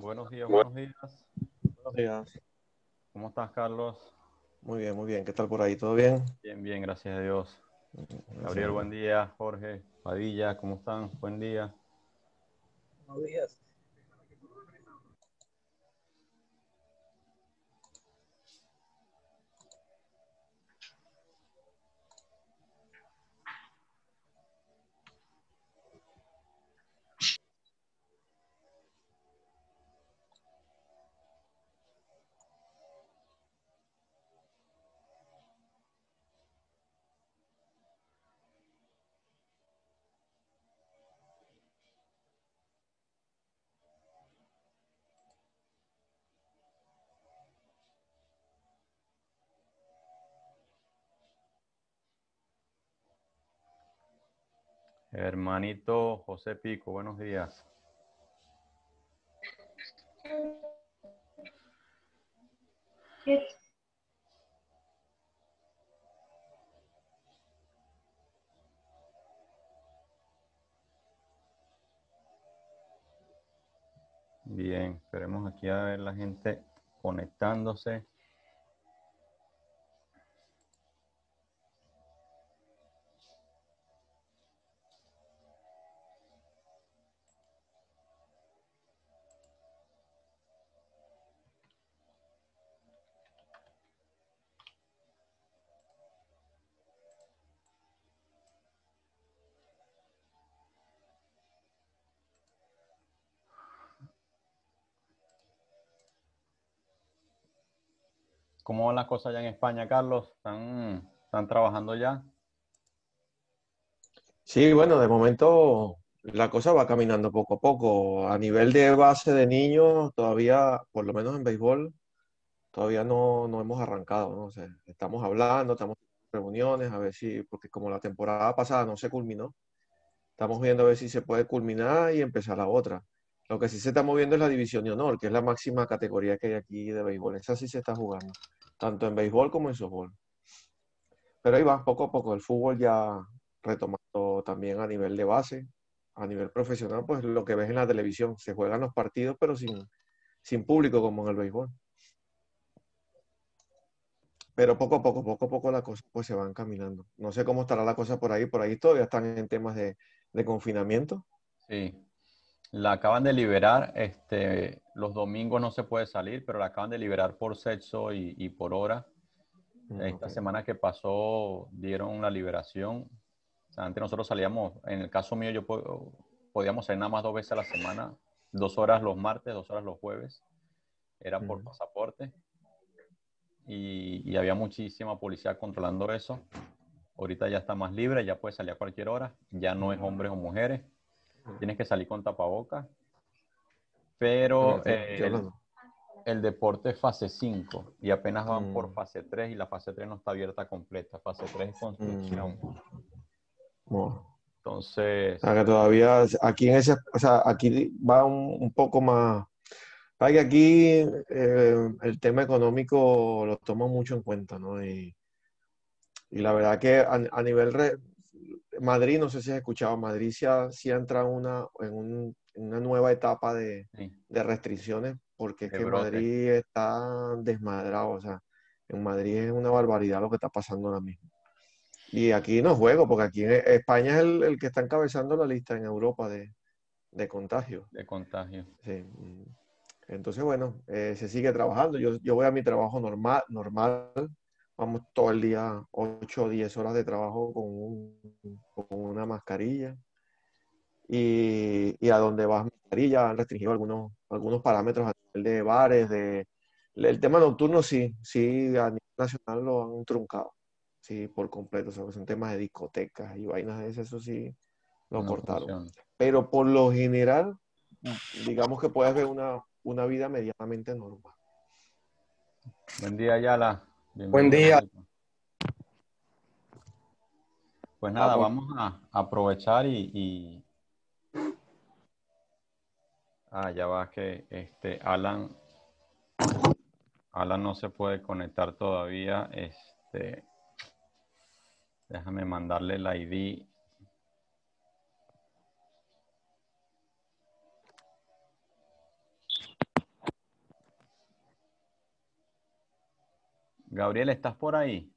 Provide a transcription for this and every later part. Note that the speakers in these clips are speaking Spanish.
Buenos días, buenos días. Buenos días. ¿Cómo estás, Carlos? Muy bien, muy bien. ¿Qué tal por ahí? ¿Todo bien? Bien, bien, gracias a Dios. Gabriel, buen día. Jorge, Padilla, ¿cómo están? Buen día. Buenos días. Hermanito José Pico, buenos días. Bien, esperemos aquí a ver la gente conectándose. ¿Cómo van las cosas ya en España, Carlos? ¿Están, trabajando ya? Sí, bueno, de momento la cosa va caminando poco a poco. A nivel de base de niños, todavía, por lo menos en béisbol, todavía no, hemos arrancado. estamos hablando, estamos en reuniones, a ver si, porque como la temporada pasada no se culminó, estamos viendo a ver si se puede culminar y empezar la otra. Lo que sí se está moviendo es la división de honor, que es la máxima categoría que hay aquí de béisbol. Esa sí se está jugando tanto en béisbol como en softball. Pero ahí va, poco a poco, el fútbol ya retomando también a nivel de base, a nivel profesional, pues lo que ves en la televisión, se juegan los partidos, pero sin, sin público como en el béisbol. Pero poco a poco, poco a poco las cosas pues se van caminando. No sé cómo estará la cosa por ahí, por ahí todavía están en temas de, de confinamiento. Sí. La acaban de liberar, este, los domingos no se puede salir, pero la acaban de liberar por sexo y, por hora. Ah, Esta semana que pasó dieron la liberación. antes nosotros salíamos, en el caso mío yo podíamos salir nada más dos veces a la semana, dos horas los martes, dos horas los jueves. Era por pasaporte. Y, y, había muchísima policía controlando eso. Ahorita ya está más libre, ya puede salir a cualquier hora, ya no es hombres o mujeres tienes que salir con tapabocas. Pero eh, el, deporte es fase 5 y apenas van por mm. fase 3 y la fase 3 no está abierta completa. Fase 3 es mm. construcción. Entonces. todavía, aquí aquí va un, poco más. aquí eh, el tema económico lo toma mucho en cuenta, Y, la verdad que a, nivel Madrid, no sé si has escuchado, Madrid sí, entra una, en una nueva etapa de, restricciones porque es que Madrid está desmadrado, o sea, en Madrid es una barbaridad lo que está pasando ahora mismo. Y aquí no juego, porque aquí España es el, que está encabezando la lista en Europa de, contagio. De contagio. Sí. Mm. Entonces, bueno, eh, se sigue trabajando. Yo, yo voy a mi trabajo normal, normal vamos todo el día 8 o 10 horas de trabajo con, con una mascarilla. Y, y, a donde vas mascarilla, han restringido algunos, algunos parámetros a nivel de bares, de... El tema nocturno sí, sí, a nivel nacional lo han truncado, sí, por completo. O son temas de discotecas y vainas de eso sí lo cortaron. Pero por lo general, digamos que puedes ver una, una vida medianamente normal. Buen día, Yala. Buen día. Pues nada, vamos a aprovechar y, Ah, ya va que este Alan Alan no se puede conectar todavía. Este déjame mandarle el ID Gabriel, ¿estás por ahí?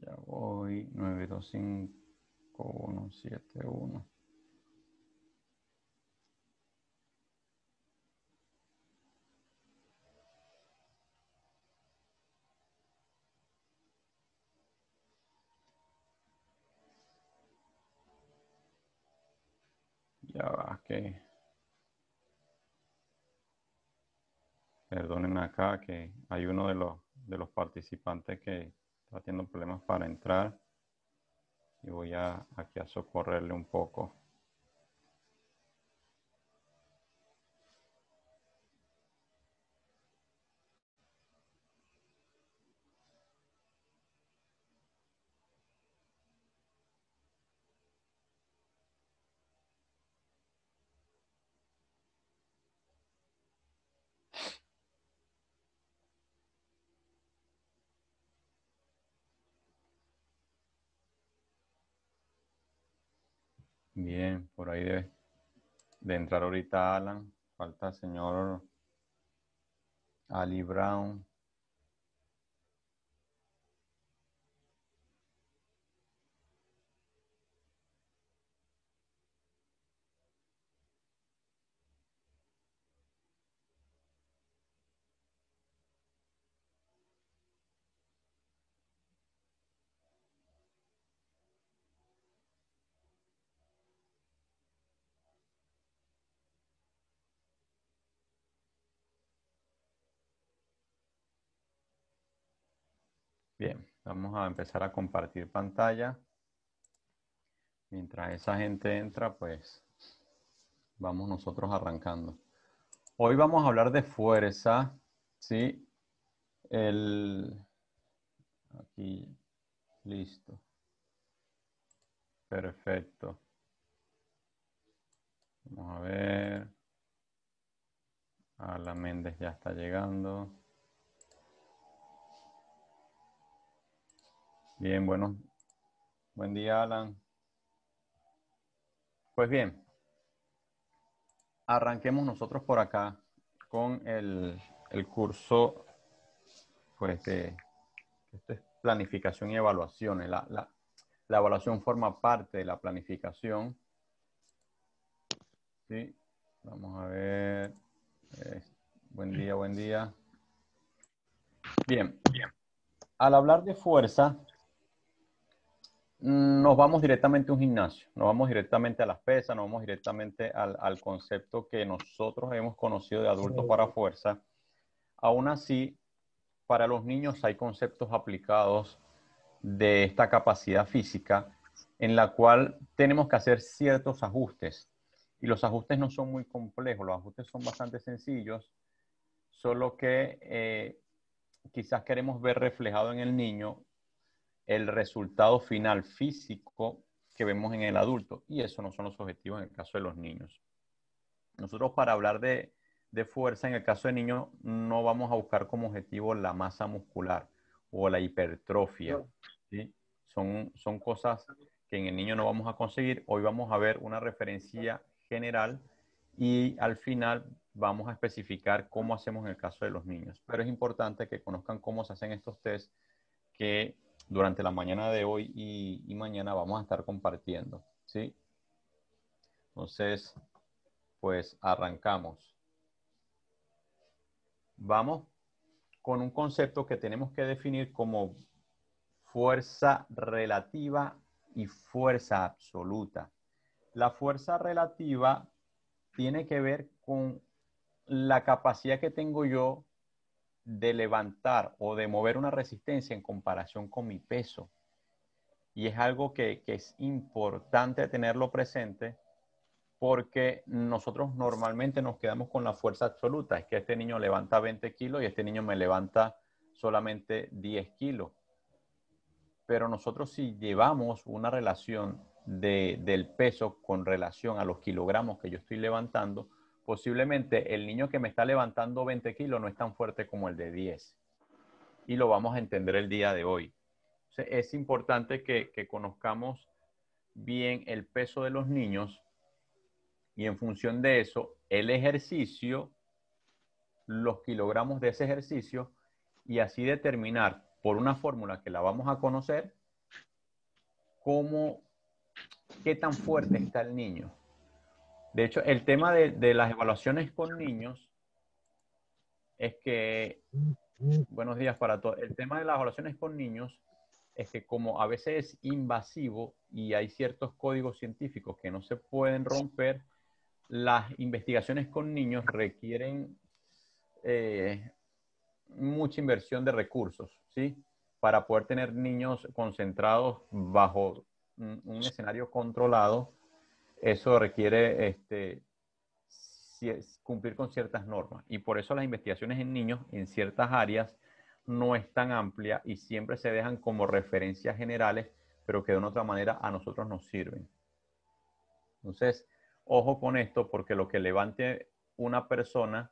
Ya voy, 925171. perdonen acá que hay uno de los, de los participantes que está teniendo problemas para entrar y voy a, aquí a socorrerle un poco. Bien, por ahí de entrar ahorita Alan. Falta señor Ali Brown. Vamos a empezar a compartir pantalla. Mientras esa gente entra, pues vamos nosotros arrancando. Hoy vamos a hablar de fuerza, ¿sí? El... Aquí, listo. Perfecto. Vamos a ver. Ala Méndez ya está llegando. Bien, bueno. Buen día, Alan. Pues bien, arranquemos nosotros por acá con el, curso pues, este, esto es planificación y Evaluación. La, la, evaluación forma parte de la planificación. ¿Sí? Vamos a ver. buen día, buen día. Bien, bien. Al hablar de fuerza, nos vamos directamente a un gimnasio, nos vamos directamente a las pesas, nos vamos directamente al, concepto que nosotros hemos conocido de adultos para fuerza. Aún así, para los niños hay conceptos aplicados de esta capacidad física en la cual tenemos que hacer ciertos ajustes. Y los ajustes no son muy complejos, los ajustes son bastante sencillos, solo que eh, quizás queremos ver reflejado en el niño el resultado final físico que vemos en el adulto. Y eso no son los objetivos en el caso de los niños. Nosotros para hablar de, fuerza, en el caso de niños, no vamos a buscar como objetivo la masa muscular o la hipertrofia. Son, son cosas que en el niño no vamos a conseguir. Hoy vamos a ver una referencia general y al final vamos a especificar cómo hacemos en el caso de los niños. Pero es importante que conozcan cómo se hacen estos tests que durante la mañana de hoy y, mañana vamos a estar compartiendo, ¿sí? Entonces, pues arrancamos. Vamos con un concepto que tenemos que definir como fuerza relativa y fuerza absoluta. La fuerza relativa tiene que ver con la capacidad que tengo yo de levantar o de mover una resistencia en comparación con mi peso. Y es algo que, es importante tenerlo presente porque nosotros normalmente nos quedamos con la fuerza absoluta. Es que este niño levanta 20 kilos y este niño me levanta solamente 10 kilos. Pero nosotros si llevamos una relación del peso con relación a los kilogramos que yo estoy levantando, posiblemente el niño que me está levantando 20 kilos no es tan fuerte como el de 10. Y lo vamos a entender el día de hoy. es importante que, conozcamos bien el peso de los niños y en función de eso, el ejercicio, los kilogramos de ese ejercicio y así determinar por una fórmula que la vamos a conocer, cómo, qué tan fuerte está el niño. De hecho, el tema de, las evaluaciones con niños es que, buenos días para todos, el tema de las evaluaciones con niños es que como a veces es invasivo y hay ciertos códigos científicos que no se pueden romper, las investigaciones con niños requieren eh, mucha inversión de recursos, ¿sí? Para poder tener niños concentrados bajo un escenario controlado eso requiere este, cumplir con ciertas normas. Y por eso las investigaciones en niños en ciertas áreas no es tan amplia y siempre se dejan como referencias generales, pero que de otra manera a nosotros nos sirven. Entonces, ojo con esto, porque lo que levante una persona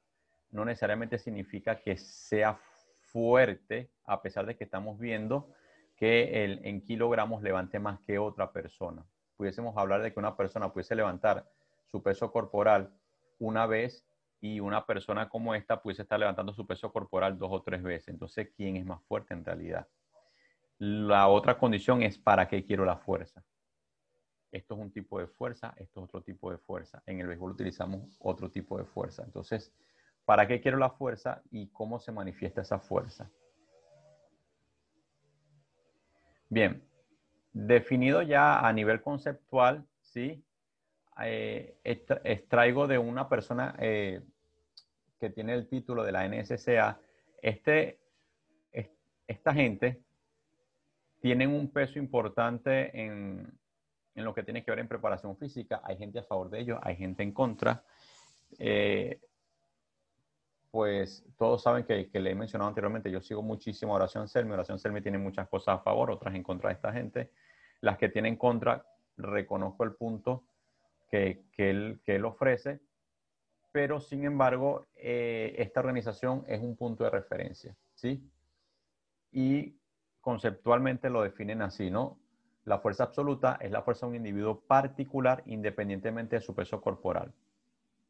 no necesariamente significa que sea fuerte, a pesar de que estamos viendo que en kilogramos levante más que otra persona pudiésemos hablar de que una persona pudiese levantar su peso corporal una vez y una persona como esta pudiese estar levantando su peso corporal dos o tres veces. Entonces, ¿quién es más fuerte en realidad? La otra condición es para qué quiero la fuerza. Esto es un tipo de fuerza, esto es otro tipo de fuerza. En el béisbol utilizamos otro tipo de fuerza. Entonces, ¿para qué quiero la fuerza y cómo se manifiesta esa fuerza? Bien, Definido ya a nivel conceptual, ¿sí? Eh, extraigo de una persona eh, que tiene el título de la NSCA, este, esta gente tienen un peso importante en, en, lo que tiene que ver en preparación física. Hay gente a favor de ello, hay gente en contra. Eh, pues todos saben que, que, le he mencionado anteriormente, yo sigo muchísimo Oración Selmi. Oración Selmi tiene muchas cosas a favor, otras en contra de esta gente. Las que tienen contra, reconozco el punto que, él, que él ofrece, pero sin embargo, eh, esta organización es un punto de referencia, ¿sí? Y conceptualmente lo definen así, ¿no? La fuerza absoluta es la fuerza de un individuo particular independientemente de su peso corporal.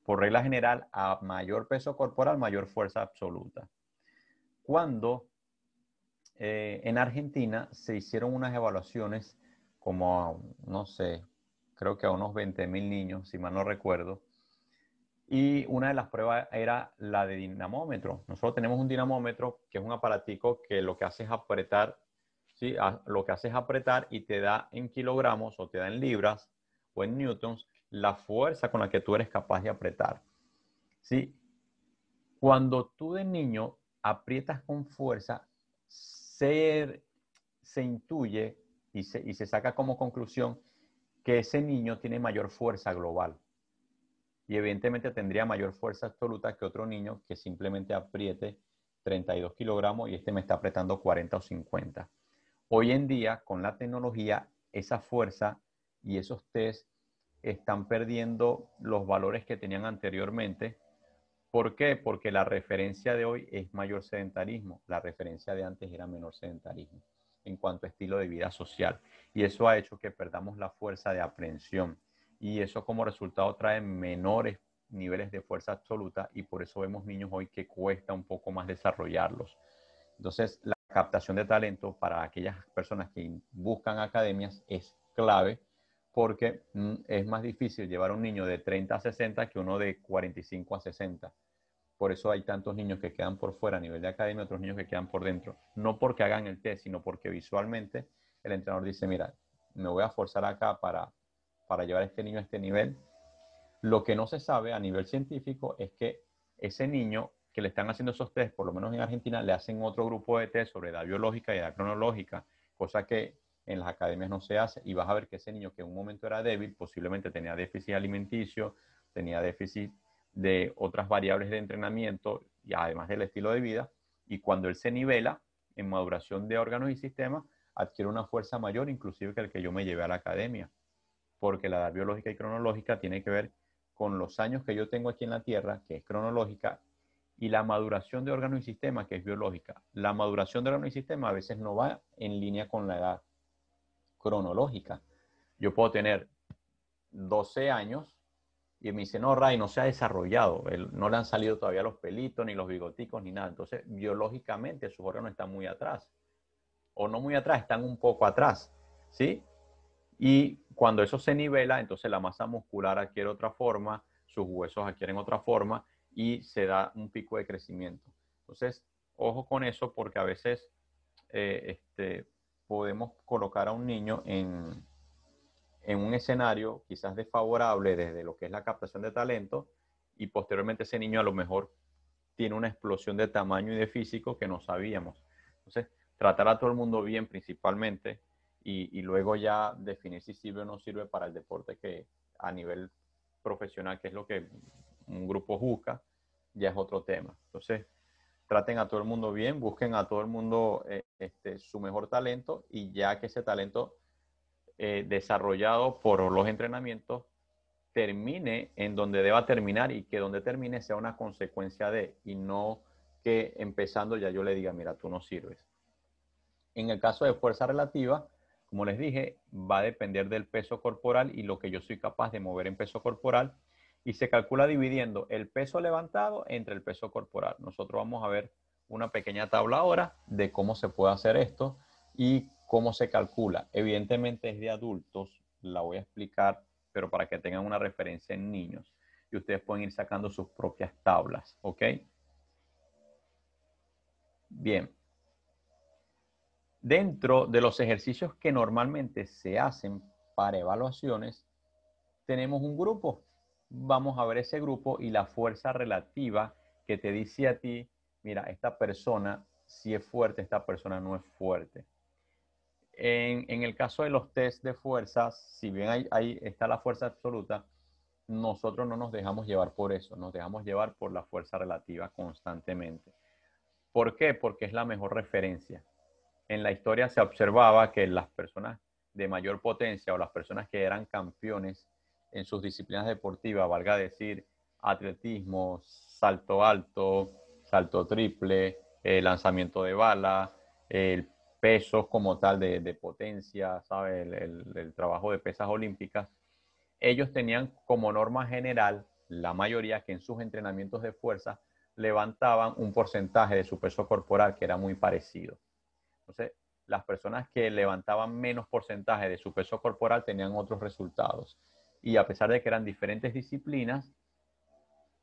Por regla general, a mayor peso corporal, mayor fuerza absoluta. Cuando eh, en Argentina se hicieron unas evaluaciones como no sé, creo que a unos 20.000 niños, si mal no recuerdo. Y una de las pruebas era la de dinamómetro. Nosotros tenemos un dinamómetro que es un aparatico que lo que hace es apretar, ¿sí? lo que hace es apretar y te da en kilogramos o te da en libras o en newtons la fuerza con la que tú eres capaz de apretar. ¿Sí? Cuando tú de niño aprietas con fuerza, se, se intuye y se, saca como conclusión que ese niño tiene mayor fuerza global y evidentemente tendría mayor fuerza absoluta que otro niño que simplemente apriete 32 kilogramos y este me está apretando 40 o 50. Hoy en día, con la tecnología, esa fuerza y esos test están perdiendo los valores que tenían anteriormente. ¿Por qué? Porque la referencia de hoy es mayor sedentarismo, la referencia de antes era menor sedentarismo en cuanto a estilo de vida social. Y eso ha hecho que perdamos la fuerza de aprensión Y eso como resultado trae menores niveles de fuerza absoluta y por eso vemos niños hoy que cuesta un poco más desarrollarlos. Entonces, la captación de talento para aquellas personas que buscan academias es clave porque mm, es más difícil llevar un niño de 30 a 60 que uno de 45 a 60. Por eso hay tantos niños que quedan por fuera a nivel de academia, otros niños que quedan por dentro. No porque hagan el test, sino porque visualmente el entrenador dice, mira, me voy a forzar acá para, para llevar a este niño a este nivel. Lo que no se sabe a nivel científico es que ese niño que le están haciendo esos test, por lo menos en Argentina, le hacen otro grupo de test sobre edad biológica y edad cronológica, cosa que en las academias no se hace, y vas a ver que ese niño que en un momento era débil, posiblemente tenía déficit alimenticio, tenía déficit de otras variables de entrenamiento y además del estilo de vida. Y cuando él se nivela en maduración de órganos y sistemas, adquiere una fuerza mayor inclusive que el que yo me llevé a la academia. Porque la edad biológica y cronológica tiene que ver con los años que yo tengo aquí en la Tierra, que es cronológica, y la maduración de órganos y sistemas, que es biológica. La maduración de órganos y sistemas a veces no va en línea con la edad cronológica. Yo puedo tener 12 años y me dice, no, Ray, no se ha desarrollado, no le han salido todavía los pelitos, ni los bigoticos, ni nada. Entonces, biológicamente sus órganos están muy atrás. O no muy atrás, están un poco atrás. ¿Sí? Y cuando eso se nivela, entonces la masa muscular adquiere otra forma, sus huesos adquieren otra forma y se da un pico de crecimiento. Entonces, ojo con eso porque a veces eh, este, podemos colocar a un niño en, en un escenario quizás desfavorable desde lo que es la captación de talento y posteriormente ese niño a lo mejor tiene una explosión de tamaño y de físico que no sabíamos. Entonces, tratar a todo el mundo bien principalmente y, luego ya definir si sirve o no sirve para el deporte que a nivel profesional, que es lo que un grupo busca, ya es otro tema. Entonces, traten a todo el mundo bien, busquen a todo el mundo eh, este, su mejor talento y ya que ese talento eh, desarrollado por los entrenamientos termine en donde deba terminar y que donde termine sea una consecuencia de y no que empezando ya yo le diga, mira, tú no sirves. En el caso de fuerza relativa, como les dije, va a depender del peso corporal y lo que yo soy capaz de mover en peso corporal y se calcula dividiendo el peso levantado entre el peso corporal. Nosotros vamos a ver una pequeña tabla ahora de cómo se puede hacer esto y ¿Cómo se calcula? Evidentemente es de adultos, la voy a explicar, pero para que tengan una referencia en niños. Y ustedes pueden ir sacando sus propias tablas, ¿ok? Bien. Dentro de los ejercicios que normalmente se hacen para evaluaciones, tenemos un grupo. Vamos a ver ese grupo y la fuerza relativa que te dice a ti, mira, esta persona sí es fuerte, esta persona no es fuerte. En, el caso de los test de fuerzas, si bien ahí, está la fuerza absoluta, nosotros no nos dejamos llevar por eso, nos dejamos llevar por la fuerza relativa constantemente. ¿Por qué? Porque es la mejor referencia. En la historia se observaba que las personas de mayor potencia o las personas que eran campeones en sus disciplinas deportivas, valga decir, atletismo, salto alto, salto triple, eh, lanzamiento de bala, el pesos como tal, de, potencia, sabe el, trabajo de pesas olímpicas, ellos tenían como norma general, la mayoría que en sus entrenamientos de fuerza levantaban un porcentaje de su peso corporal que era muy parecido. Entonces, las personas que levantaban menos porcentaje de su peso corporal tenían otros resultados. Y a pesar de que eran diferentes disciplinas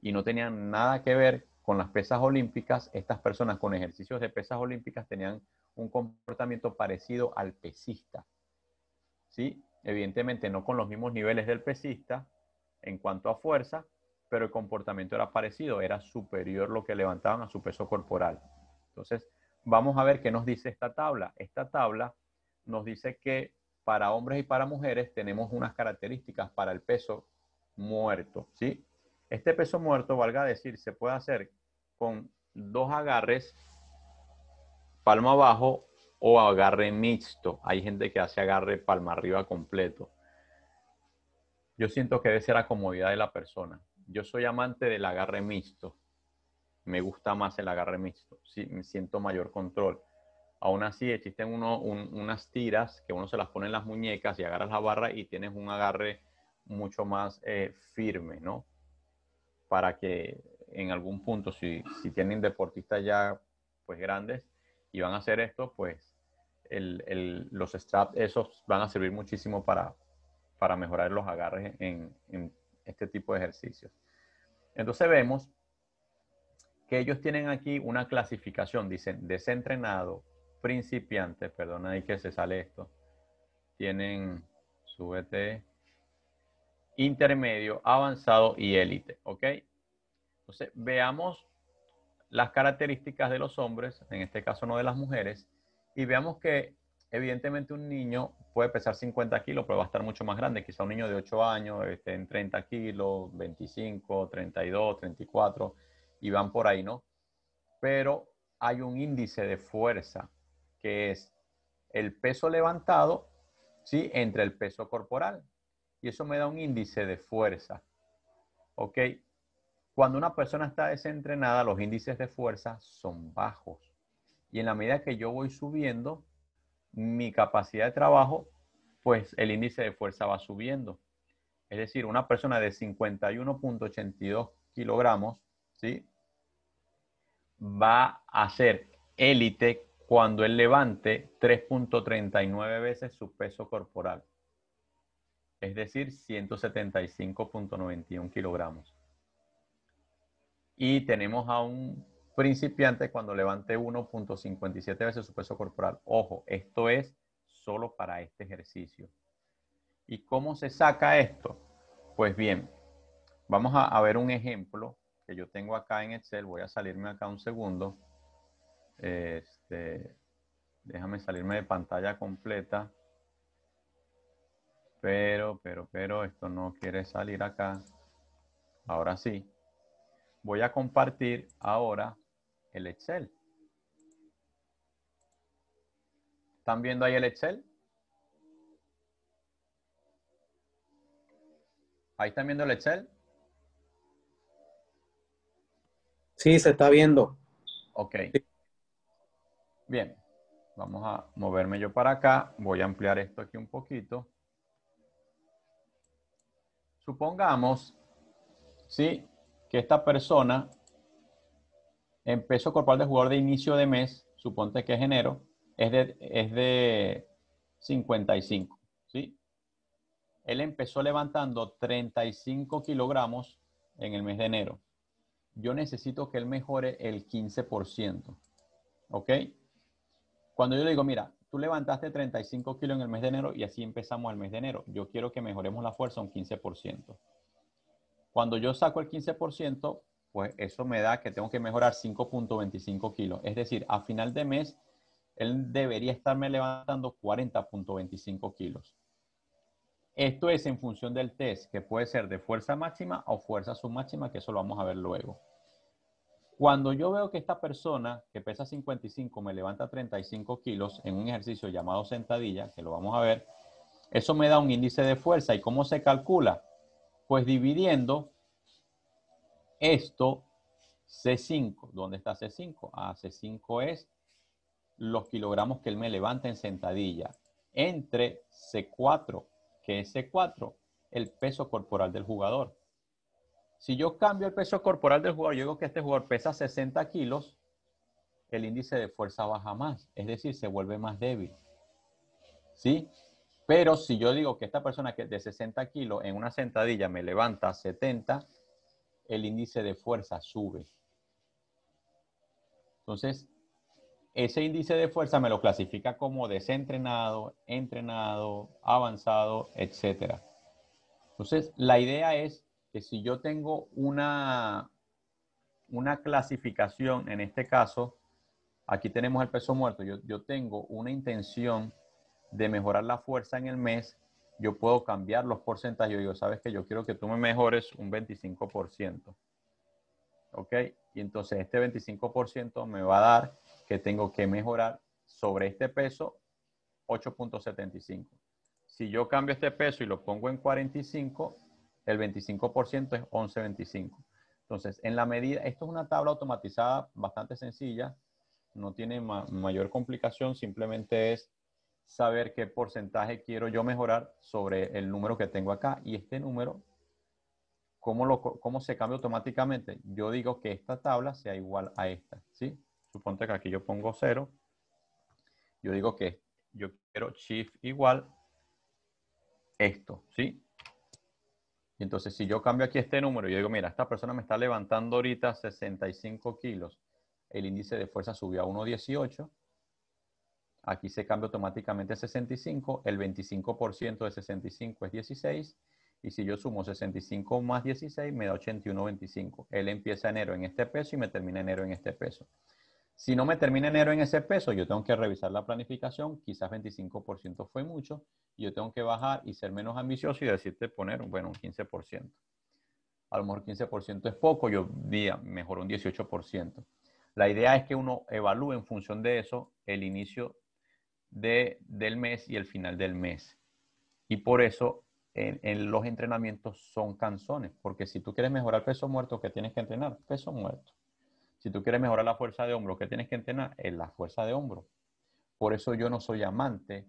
y no tenían nada que ver con las pesas olímpicas, estas personas con ejercicios de pesas olímpicas tenían un comportamiento parecido al pesista. ¿Sí? Evidentemente no con los mismos niveles del pesista en cuanto a fuerza, pero el comportamiento era parecido, era superior lo que levantaban a su peso corporal. Entonces, vamos a ver qué nos dice esta tabla. Esta tabla nos dice que para hombres y para mujeres tenemos unas características para el peso muerto, ¿sí? Este peso muerto, valga decir, se puede hacer con dos agarres palma abajo o agarre mixto. Hay gente que hace agarre palma arriba completo. Yo siento que debe ser la comodidad de la persona. Yo soy amante del agarre mixto. Me gusta más el agarre mixto. Sí, me siento mayor control. Aún así, existen unas tiras que uno se las pone en las muñecas y agarras la barra y tienes un agarre mucho más eh, firme, ¿no? Para que en algún punto, si, si tienen deportistas ya pues grandes, y van a hacer esto, pues el, el, los straps esos van a servir muchísimo para, para mejorar los agarres en, este tipo de ejercicios. Entonces vemos que ellos tienen aquí una clasificación, dicen desentrenado, principiante, perdón ahí que se sale esto, tienen, súbete, intermedio, avanzado y élite, ¿ok? Entonces veamos las características de los hombres, en este caso no de las mujeres, y veamos que evidentemente un niño puede pesar 50 kilos, pero va a estar mucho más grande. Quizá un niño de 8 años esté en 30 kilos, 25, 32, 34, y van por ahí, ¿no? Pero hay un índice de fuerza que es el peso levantado, ¿sí? Entre el peso corporal. Y eso me da un índice de fuerza. ¿Ok? Cuando una persona está desentrenada, los índices de fuerza son bajos. Y en la medida que yo voy subiendo mi capacidad de trabajo, pues el índice de fuerza va subiendo. Es decir, una persona de 51.82 kilogramos, ¿sí? Va a ser élite cuando él levante 3.39 veces su peso corporal. Es decir, 175.91 kilogramos y tenemos a un principiante cuando levante 1.57 veces su peso corporal. Ojo, esto es solo para este ejercicio. ¿Y cómo se saca esto? Pues bien, vamos a, ver un ejemplo que yo tengo acá en Excel. Voy a salirme acá un segundo. Este, déjame salirme de pantalla completa. Pero, pero, pero, esto no quiere salir acá. Ahora sí voy a compartir ahora el Excel. ¿Están viendo ahí el Excel? ¿Ahí están viendo el Excel? Sí, se está viendo. Ok. Bien. Vamos a moverme yo para acá. Voy a ampliar esto aquí un poquito. Supongamos, ¿sí? esta persona en peso corporal de jugador de inicio de mes, suponte que es enero, es de, es de 55, ¿sí? Él empezó levantando 35 kilogramos en el mes de enero. Yo necesito que él mejore el 15%, ¿ok? Cuando yo le digo, mira, tú levantaste 35 kilos en el mes de enero y así empezamos el mes de enero. Yo quiero que mejoremos la fuerza un 15%. Cuando yo saco el 15%, pues eso me da que tengo que mejorar 5.25 kilos. Es decir, a final de mes, él debería estarme levantando 40.25 kilos. Esto es en función del test, que puede ser de fuerza máxima o fuerza submáxima, que eso lo vamos a ver luego. Cuando yo veo que esta persona que pesa 55 me levanta 35 kilos en un ejercicio llamado sentadilla, que lo vamos a ver, eso me da un índice de fuerza. ¿Y cómo se calcula? Pues dividiendo esto, C5, ¿dónde está C5? Ah, C5 es los kilogramos que él me levanta en sentadilla, entre C4, que es C4, el peso corporal del jugador. Si yo cambio el peso corporal del jugador, yo digo que este jugador pesa 60 kilos, el índice de fuerza baja más, es decir, se vuelve más débil. ¿Sí? Pero si yo digo que esta persona que de 60 kilos en una sentadilla me levanta 70, el índice de fuerza sube. Entonces, ese índice de fuerza me lo clasifica como desentrenado, entrenado, avanzado, etc. Entonces, la idea es que si yo tengo una, una clasificación, en este caso, aquí tenemos el peso muerto, yo, yo tengo una intención de mejorar la fuerza en el mes, yo puedo cambiar los porcentajes. Yo digo, sabes que yo quiero que tú me mejores un 25%. ¿Ok? Y entonces este 25% me va a dar que tengo que mejorar sobre este peso 8.75. Si yo cambio este peso y lo pongo en 45, el 25% es 11.25. Entonces, en la medida, esto es una tabla automatizada bastante sencilla, no tiene mayor complicación, simplemente es saber qué porcentaje quiero yo mejorar sobre el número que tengo acá. Y este número, ¿cómo, lo, cómo se cambia automáticamente? Yo digo que esta tabla sea igual a esta, ¿sí? Suponte que aquí yo pongo 0. Yo digo que yo quiero shift igual esto, ¿sí? entonces si yo cambio aquí este número, yo digo, mira, esta persona me está levantando ahorita 65 kilos. El índice de fuerza subió a 1.18 Aquí se cambia automáticamente 65. El 25% de 65 es 16. Y si yo sumo 65 más 16, me da 81.25. Él empieza enero en este peso y me termina enero en este peso. Si no me termina enero en ese peso, yo tengo que revisar la planificación. Quizás 25% fue mucho. yo tengo que bajar y ser menos ambicioso y decirte poner, bueno, un 15%. A lo mejor 15% es poco, yo diría mejor un 18%. La idea es que uno evalúe en función de eso el inicio del mes y el final del mes. Y por eso en, los entrenamientos son canzones, porque si tú quieres mejorar peso muerto, ¿qué tienes que entrenar? Peso muerto. Si tú quieres mejorar la fuerza de hombro, ¿qué tienes que entrenar? Eh, la fuerza de hombro. Por eso yo no soy amante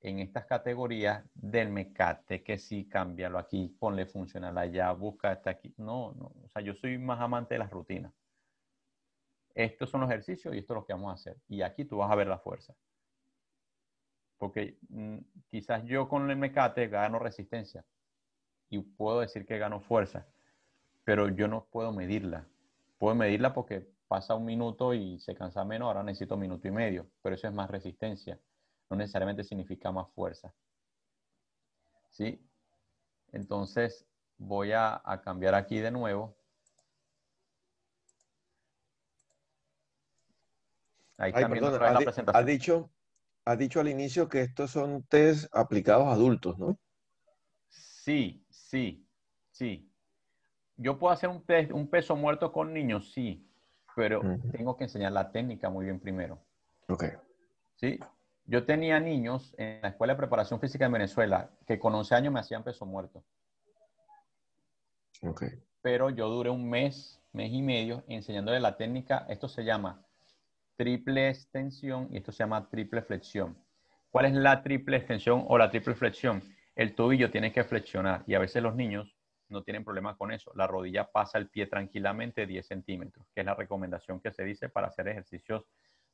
en estas categorías del mecate, que si cámbialo aquí, ponle funcional allá, busca hasta aquí. No, no, o sea, yo soy más amante de las rutinas. Estos son los ejercicios y esto es lo que vamos a hacer. Y aquí tú vas a ver la fuerza. Porque mm, quizás yo con el MKT gano resistencia y puedo decir que gano fuerza, pero yo no puedo medirla. Puedo medirla porque pasa un minuto y se cansa menos, ahora necesito minuto y medio, pero eso es más resistencia, no necesariamente significa más fuerza. ¿Sí? Entonces voy a, cambiar aquí de nuevo. Ahí la presentación. Ha dicho, has dicho al inicio que estos son test aplicados a adultos, ¿no? Sí, sí, sí. Yo puedo hacer un, test, un peso muerto con niños, sí, pero tengo que enseñar la técnica muy bien primero. Ok. Sí, yo tenía niños en la Escuela de Preparación Física en Venezuela que con 11 años me hacían peso muerto. Ok. Pero yo duré un mes, mes y medio enseñándole la técnica, esto se llama triple extensión y esto se llama triple flexión. ¿Cuál es la triple extensión o la triple flexión? El tobillo tiene que flexionar y a veces los niños no tienen problemas con eso. La rodilla pasa el pie tranquilamente 10 centímetros, que es la recomendación que se dice para hacer ejercicios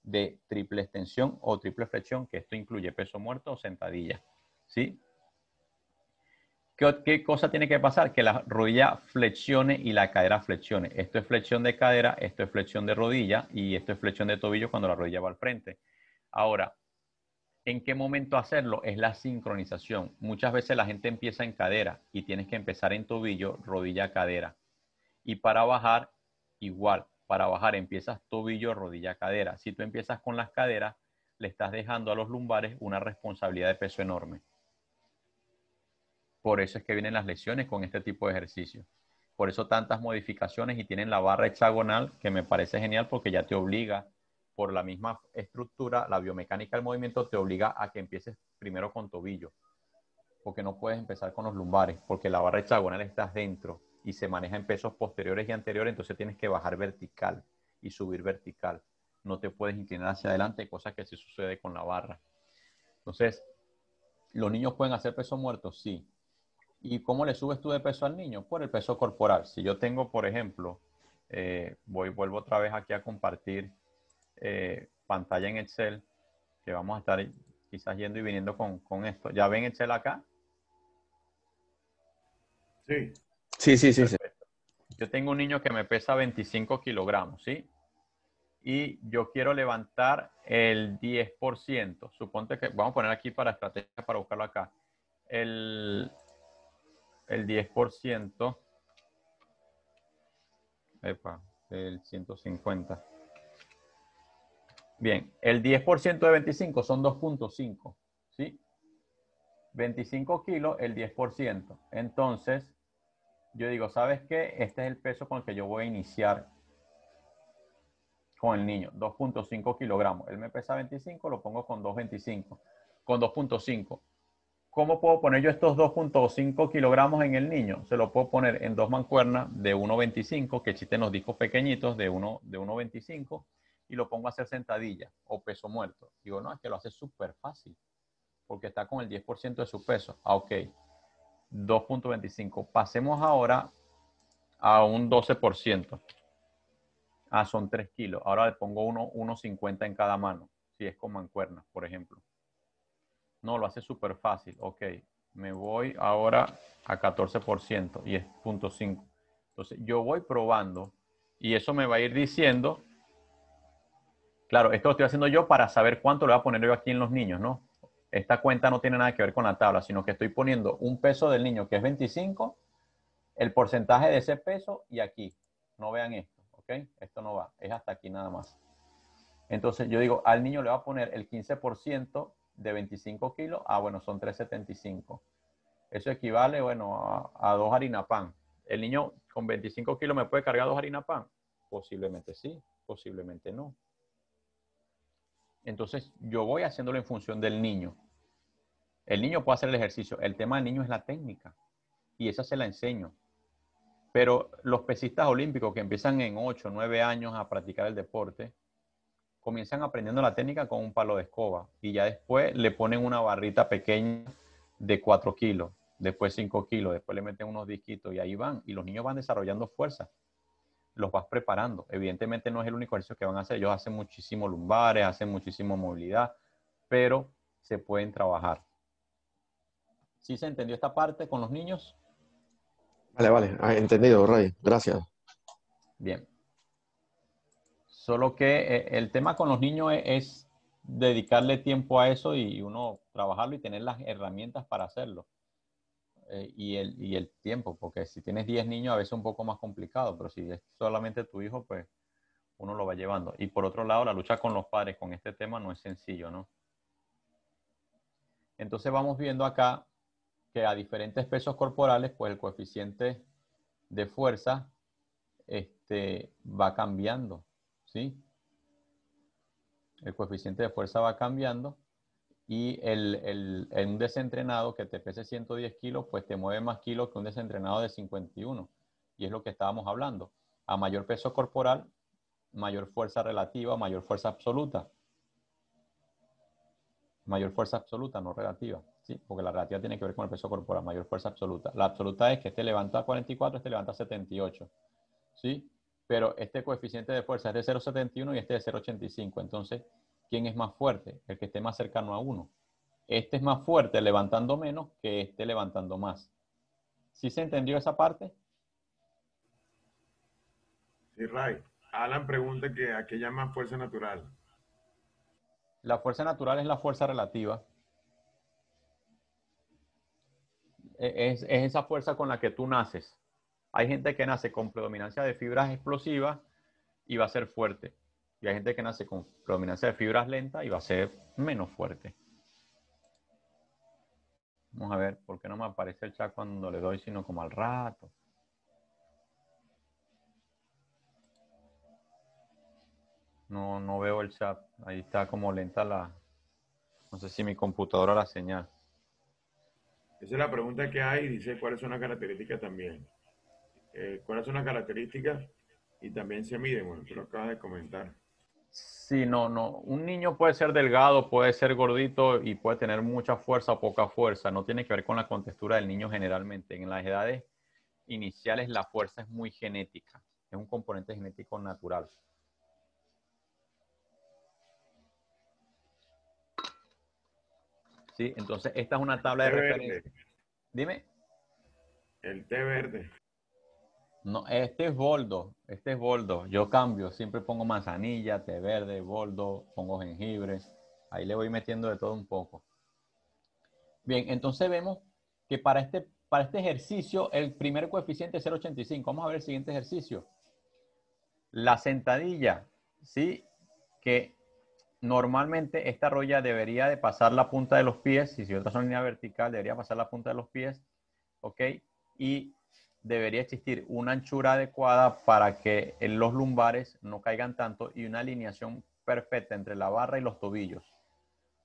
de triple extensión o triple flexión, que esto incluye peso muerto o sentadilla. ¿Sí? ¿Qué, cosa tiene que pasar? Que la rodilla flexione y la cadera flexione. Esto es flexión de cadera, esto es flexión de rodilla y esto es flexión de tobillo cuando la rodilla va al frente. Ahora, ¿en qué momento hacerlo? Es la sincronización. Muchas veces la gente empieza en cadera y tienes que empezar en tobillo, rodilla, cadera. Y para bajar, igual. Para bajar empiezas tobillo, rodilla, cadera. Si tú empiezas con las caderas, le estás dejando a los lumbares una responsabilidad de peso enorme. Por eso es que vienen las lesiones con este tipo de ejercicio. Por eso tantas modificaciones y tienen la barra hexagonal, que me parece genial porque ya te obliga, por la misma estructura, la biomecánica del movimiento te obliga a que empieces primero con tobillo, porque no puedes empezar con los lumbares, porque la barra hexagonal estás dentro y se maneja en pesos posteriores y anteriores, entonces tienes que bajar vertical y subir vertical. No te puedes inclinar hacia adelante, cosa que sí sucede con la barra. Entonces, ¿los niños pueden hacer peso muerto? Sí. ¿Y cómo le subes tú de peso al niño? Por el peso corporal. Si yo tengo, por ejemplo, eh, voy, vuelvo otra vez aquí a compartir eh, pantalla en Excel, que vamos a estar quizás yendo y viniendo con, esto. ¿Ya ven Excel acá? Sí. Sí, sí, sí, Yo tengo un niño que me pesa 25 kilogramos, ¿sí? Y yo quiero levantar el 10%. Suponte que, vamos a poner aquí para estrategia, para buscarlo acá. El, el 10%, el 150. Bien, el 10% de 25 son 2.5, ¿sí? 25 kilos, el 10%. Entonces, yo digo, ¿sabes qué? Este es el peso con el que yo voy a iniciar con el niño, 2.5 kilogramos. Él me pesa 25, lo pongo con 2.25, con 2.5. ¿cómo puedo poner yo estos 2.5 kilogramos en el niño? Se lo puedo poner en dos mancuernas de 1.25, que existen los discos pequeñitos de 1.25, de y lo pongo a hacer sentadilla o peso muerto. Digo, no, es que lo hace súper fácil, porque está con el 10% de su peso. Ah, ok, 2.25. Pasemos ahora a un 12%. Ah, son 3 kilos. Ahora le pongo 1.50 en cada mano, si es con mancuernas, por ejemplo. No, lo hace súper fácil. Ok, me voy ahora a 14% y es .5. Entonces, yo voy probando y eso me va a ir diciendo. Claro, esto lo estoy haciendo yo para saber cuánto le voy a poner yo aquí en los niños, ¿no? Esta cuenta no tiene nada que ver con la tabla, sino que estoy poniendo un peso del niño que es 25, el porcentaje de ese peso y aquí. No vean esto, ¿ok? Esto no va, es hasta aquí nada más. Entonces yo digo, al niño le va a poner el 15% de 25 kilos, ah, bueno, son 375. Eso equivale, bueno, a, dos harina pan. ¿El niño con 25 kilos me puede cargar dos harina pan? Posiblemente sí, posiblemente no. Entonces, yo voy haciéndolo en función del niño. El niño puede hacer el ejercicio. El tema del niño es la técnica. Y esa se la enseño. Pero los pesistas olímpicos que empiezan en 8, 9 años a practicar el deporte, comienzan aprendiendo la técnica con un palo de escoba y ya después le ponen una barrita pequeña de 4 kilos, después 5 kilos, después le meten unos disquitos y ahí van. Y los niños van desarrollando fuerza, los vas preparando. Evidentemente no es el único ejercicio que van a hacer, ellos hacen muchísimo lumbares, hacen muchísimo movilidad, pero se pueden trabajar. ¿Sí se entendió esta parte con los niños? Vale, vale, ah, entendido, Ray, gracias. Bien, Solo que eh, el tema con los niños e, es, dedicarle tiempo a eso y uno trabajarlo y tener las herramientas para hacerlo. Eh, y, el, tiempo, porque si tienes 10 niños a veces es un poco más complicado, pero si es solamente tu hijo, pues uno lo va llevando. Y por otro lado, la lucha con los padres con este tema no es sencillo, ¿no? Entonces vamos viendo acá que a diferentes pesos corporales, pues el coeficiente de fuerza este, va cambiando. ¿sí? El coeficiente de fuerza va cambiando y el, un desentrenado que te pese 110 kilos, pues te mueve más kilos que un desentrenado de 51. Y es lo que estábamos hablando. A mayor peso corporal, mayor fuerza relativa, mayor fuerza absoluta. Mayor fuerza absoluta, no relativa. ¿sí? Porque la relativa tiene que ver con el peso corporal, mayor fuerza absoluta. La absoluta es que este levanta 44, este levanta 78. ¿sí? pero este coeficiente de fuerza es de 0,71 y este es de 0,85. Entonces, ¿quién es más fuerte? El que esté más cercano a 1. Este es más fuerte levantando menos que este levantando más. ¿Sí se entendió esa parte? Sí, Ray. Alan pregunta que a qué llama fuerza natural. La fuerza natural es la fuerza relativa. E-, es, esa fuerza con la que tú naces. Hay gente que nace con predominancia de fibras explosivas y va a ser fuerte. Y hay gente que nace con predominancia de fibras lentas y va a ser menos fuerte. Vamos a ver, ¿por qué no me aparece el chat cuando le doy, sino como al rato? No, no veo el chat. Ahí está como lenta la... No sé si mi computadora la señal. Esa es la pregunta que hay. Dice cuáles son las características también. Eh, cuáles son las características y también se miden, bueno, tú lo acabas de comentar. Sí, no, no. Un niño puede ser delgado, puede ser gordito y puede tener mucha fuerza o poca fuerza. No tiene que ver con la contextura del niño generalmente. En las edades iniciales la fuerza es muy genética. Es un componente genético natural. Sí, entonces esta es una tabla de referencia. Dime. El té verde. No, este es boldo, este es boldo. Yo cambio, siempre pongo manzanilla, té verde, boldo, pongo jengibre. Ahí le voy metiendo de todo un poco. Bien, entonces vemos que para este, para este ejercicio el primer coeficiente es 0.85. Vamos a ver el siguiente ejercicio. La sentadilla, ¿sí? Que normalmente esta rolla debería de pasar la punta de los pies. Si yo son una línea vertical, debería pasar la punta de los pies. ¿Ok? Y debería existir una anchura adecuada para que los lumbares no caigan tanto y una alineación perfecta entre la barra y los tobillos,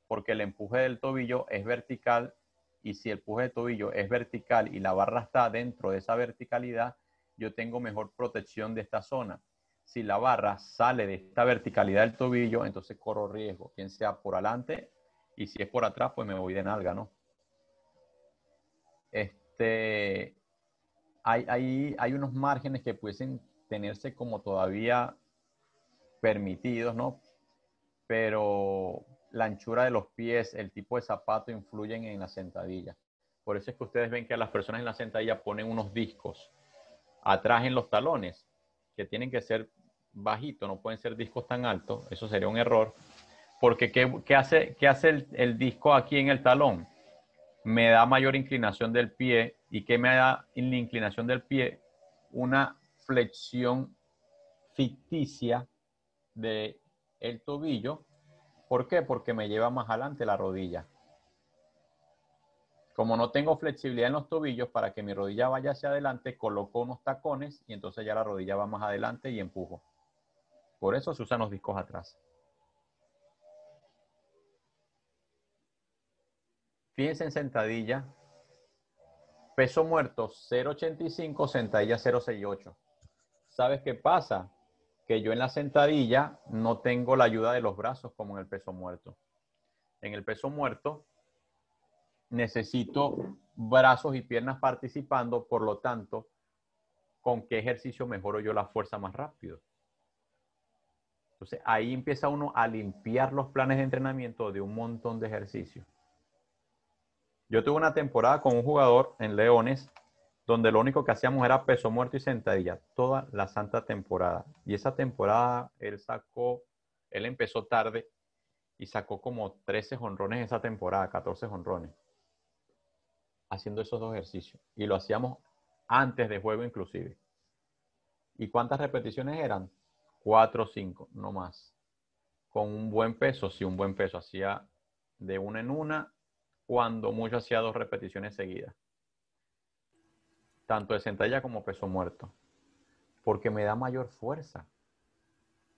porque el empuje del tobillo es vertical y si el empuje del tobillo es vertical y la barra está dentro de esa verticalidad, yo tengo mejor protección de esta zona. Si la barra sale de esta verticalidad del tobillo, entonces corro riesgo, quien sea por adelante y si es por atrás, pues me voy de nalga, ¿no? Este, hay, hay, unos márgenes que pueden tenerse como todavía permitidos, ¿no? Pero la anchura de los pies, el tipo de zapato influyen en la sentadilla. Por eso es que ustedes ven que a las personas en la sentadilla ponen unos discos atrás en los talones, que tienen que ser bajitos, no pueden ser discos tan altos, eso sería un error, porque ¿qué, hace, qué hace el disco aquí en el talón? me da mayor inclinación del pie. ¿Y qué me da la inclinación del pie? Una flexión ficticia del el tobillo. ¿Por qué? Porque me lleva más adelante la rodilla. Como no tengo flexibilidad en los tobillos, para que mi rodilla vaya hacia adelante, coloco unos tacones y entonces ya la rodilla va más adelante y empujo. Por eso se usan los discos atrás. Fíjense en sentadilla. Peso muerto 0.85, sentadilla 0.68. ¿Sabes qué pasa? Que yo en la sentadilla no tengo la ayuda de los brazos como en el peso muerto. En el peso muerto necesito brazos y piernas participando, por lo tanto, ¿con qué ejercicio mejoro yo la fuerza más rápido? Entonces ahí empieza uno a limpiar los planes de entrenamiento de un montón de ejercicios. Yo tuve una temporada con un jugador en Leones donde lo único que hacíamos era peso muerto y sentadilla toda la santa temporada. Y esa temporada él sacó, él empezó tarde y sacó como 13 jonrones esa temporada, 14 jonrones, haciendo esos dos ejercicios. Y lo hacíamos antes de juego inclusive. ¿Y cuántas repeticiones eran? 4 o 5, no más. Con un buen peso, Si un buen peso. Hacía de una en una cuando mucho hacía dos repeticiones seguidas, tanto de sentadilla como peso muerto, porque me da mayor fuerza.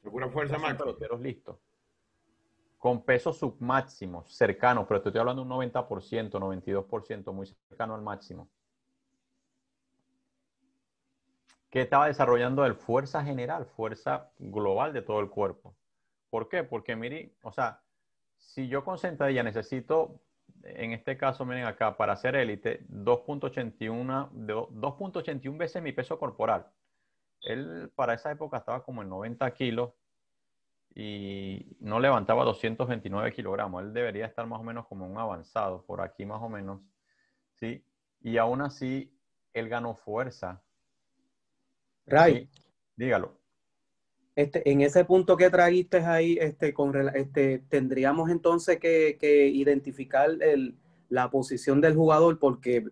Una fuerza más. Peloteros Con peso submáximo, cercano, pero estoy hablando un 90%, 92%, muy cercano al máximo. que estaba desarrollando el fuerza general, fuerza global de todo el cuerpo. ¿Por qué? Porque mire, o sea, si yo con sentadilla necesito en este caso, miren acá, para ser élite, 2.81 veces mi peso corporal. Él para esa época estaba como en 90 kilos y no levantaba 229 kilogramos. Él debería estar más o menos como un avanzado, por aquí más o menos. ¿sí? Y aún así, él ganó fuerza. Ray. dígalo. Este, en ese punto que trajiste ahí, este, este, tendríamos entonces que, identificar la posición del jugador porque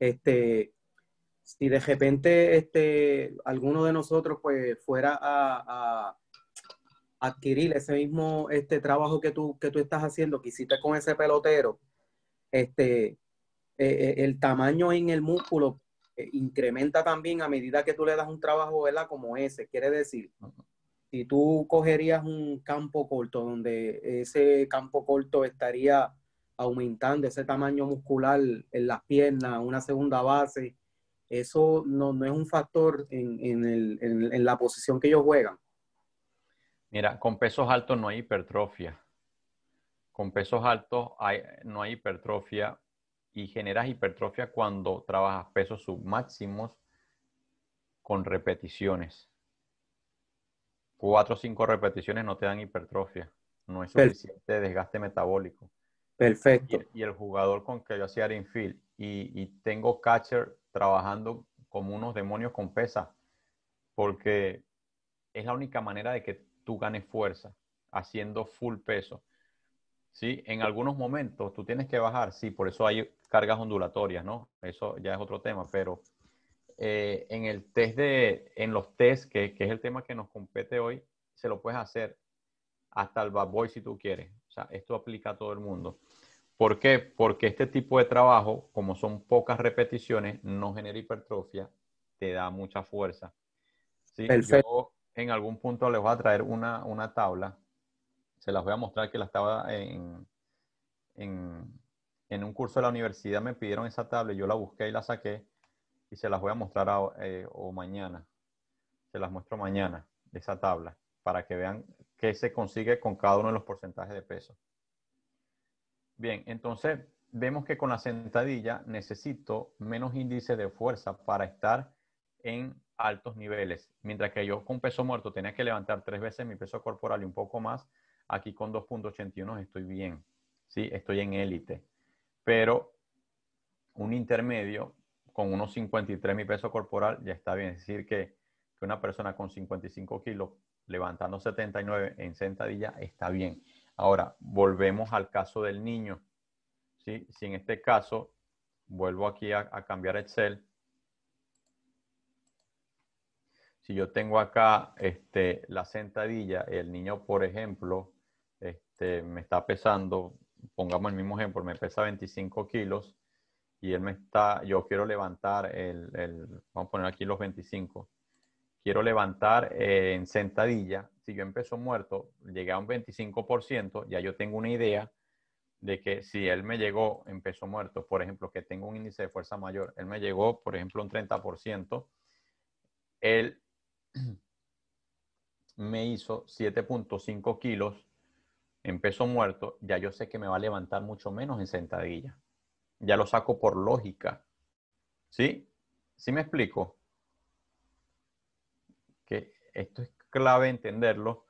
este, si de repente este, alguno de nosotros pues, fuera a, adquirir ese mismo este, trabajo que tú, que tú estás haciendo, que hiciste con ese pelotero, este, e, e, el tamaño en el músculo eh, incrementa también a medida que tú le das un trabajo ¿verdad? como ese. Quiere decir si tú cogerías un campo corto donde ese campo corto estaría aumentando ese tamaño muscular en las piernas, una segunda base, eso no, es un factor en, la posición que ellos juegan. Mira, con pesos altos no hay hipertrofia. Con pesos altos no hay hipertrofia y generas hipertrofia cuando trabajas pesos submáximos con repeticiones cuatro o cinco repeticiones no te dan hipertrofia. No es suficiente desgaste metabólico. Perfecto. Y, y, el jugador con que yo hacía infield y, y tengo catcher trabajando como unos demonios con pesa, porque es la única manera de que tú ganes fuerza haciendo full peso. Sí, en algunos momentos tú tienes que bajar, sí, por eso hay cargas ondulatorias, ¿no? Eso ya es otro tema, pero eh, en el test de, en los tests, que, es el tema que nos compete hoy, se lo puedes hacer hasta el bad boy si tú quieres. esto aplica a todo el mundo. ¿Por qué? Porque este tipo de trabajo, como son pocas repeticiones, no genera hipertrofia, te da mucha fuerza. ¿Sí? Yo en algún punto les voy a traer una, tabla, se las voy a mostrar que la estaba en, en, en un curso de la universidad, me pidieron esa tabla, yo la busqué y la saqué y se las voy a mostrar eh, o mañana. Se las muestro mañana, esa tabla, para que vean qué se consigue con cada uno de los porcentajes de peso. Bien, entonces vemos que con la sentadilla necesito menos índice de fuerza para estar en altos niveles. Mientras que yo con peso muerto tenía que levantar tres veces mi peso corporal y un poco más, aquí con 2.81 estoy bien. ¿sí? Estoy en élite. Pero un intermedio con unos 53 mi peso corporal ya está bien. Es decir, que, una persona con 55 kilos levantando 79 en sentadilla está bien. Ahora, volvemos al caso del niño. Si en este caso, vuelvo aquí a, cambiar Excel. Si yo tengo acá este, la sentadilla, el niño, por ejemplo, este, me está pesando, pongamos el mismo ejemplo, me pesa 25 kilos y él me está, yo quiero levantar el, vamos a poner aquí los 25, quiero levantar eh, en sentadilla, si yo empezó muerto, llegué a un 25%, ya yo tengo una idea de que si él me llegó en muerto, por ejemplo, que tengo un índice de fuerza mayor, él me llegó, por ejemplo, un 30%, él me hizo 7.5 kilos en peso muerto, ya yo sé que me va a levantar mucho menos en sentadilla ya lo saco por lógica. ¿Sí? ¿Sí me explico? Que esto es clave entenderlo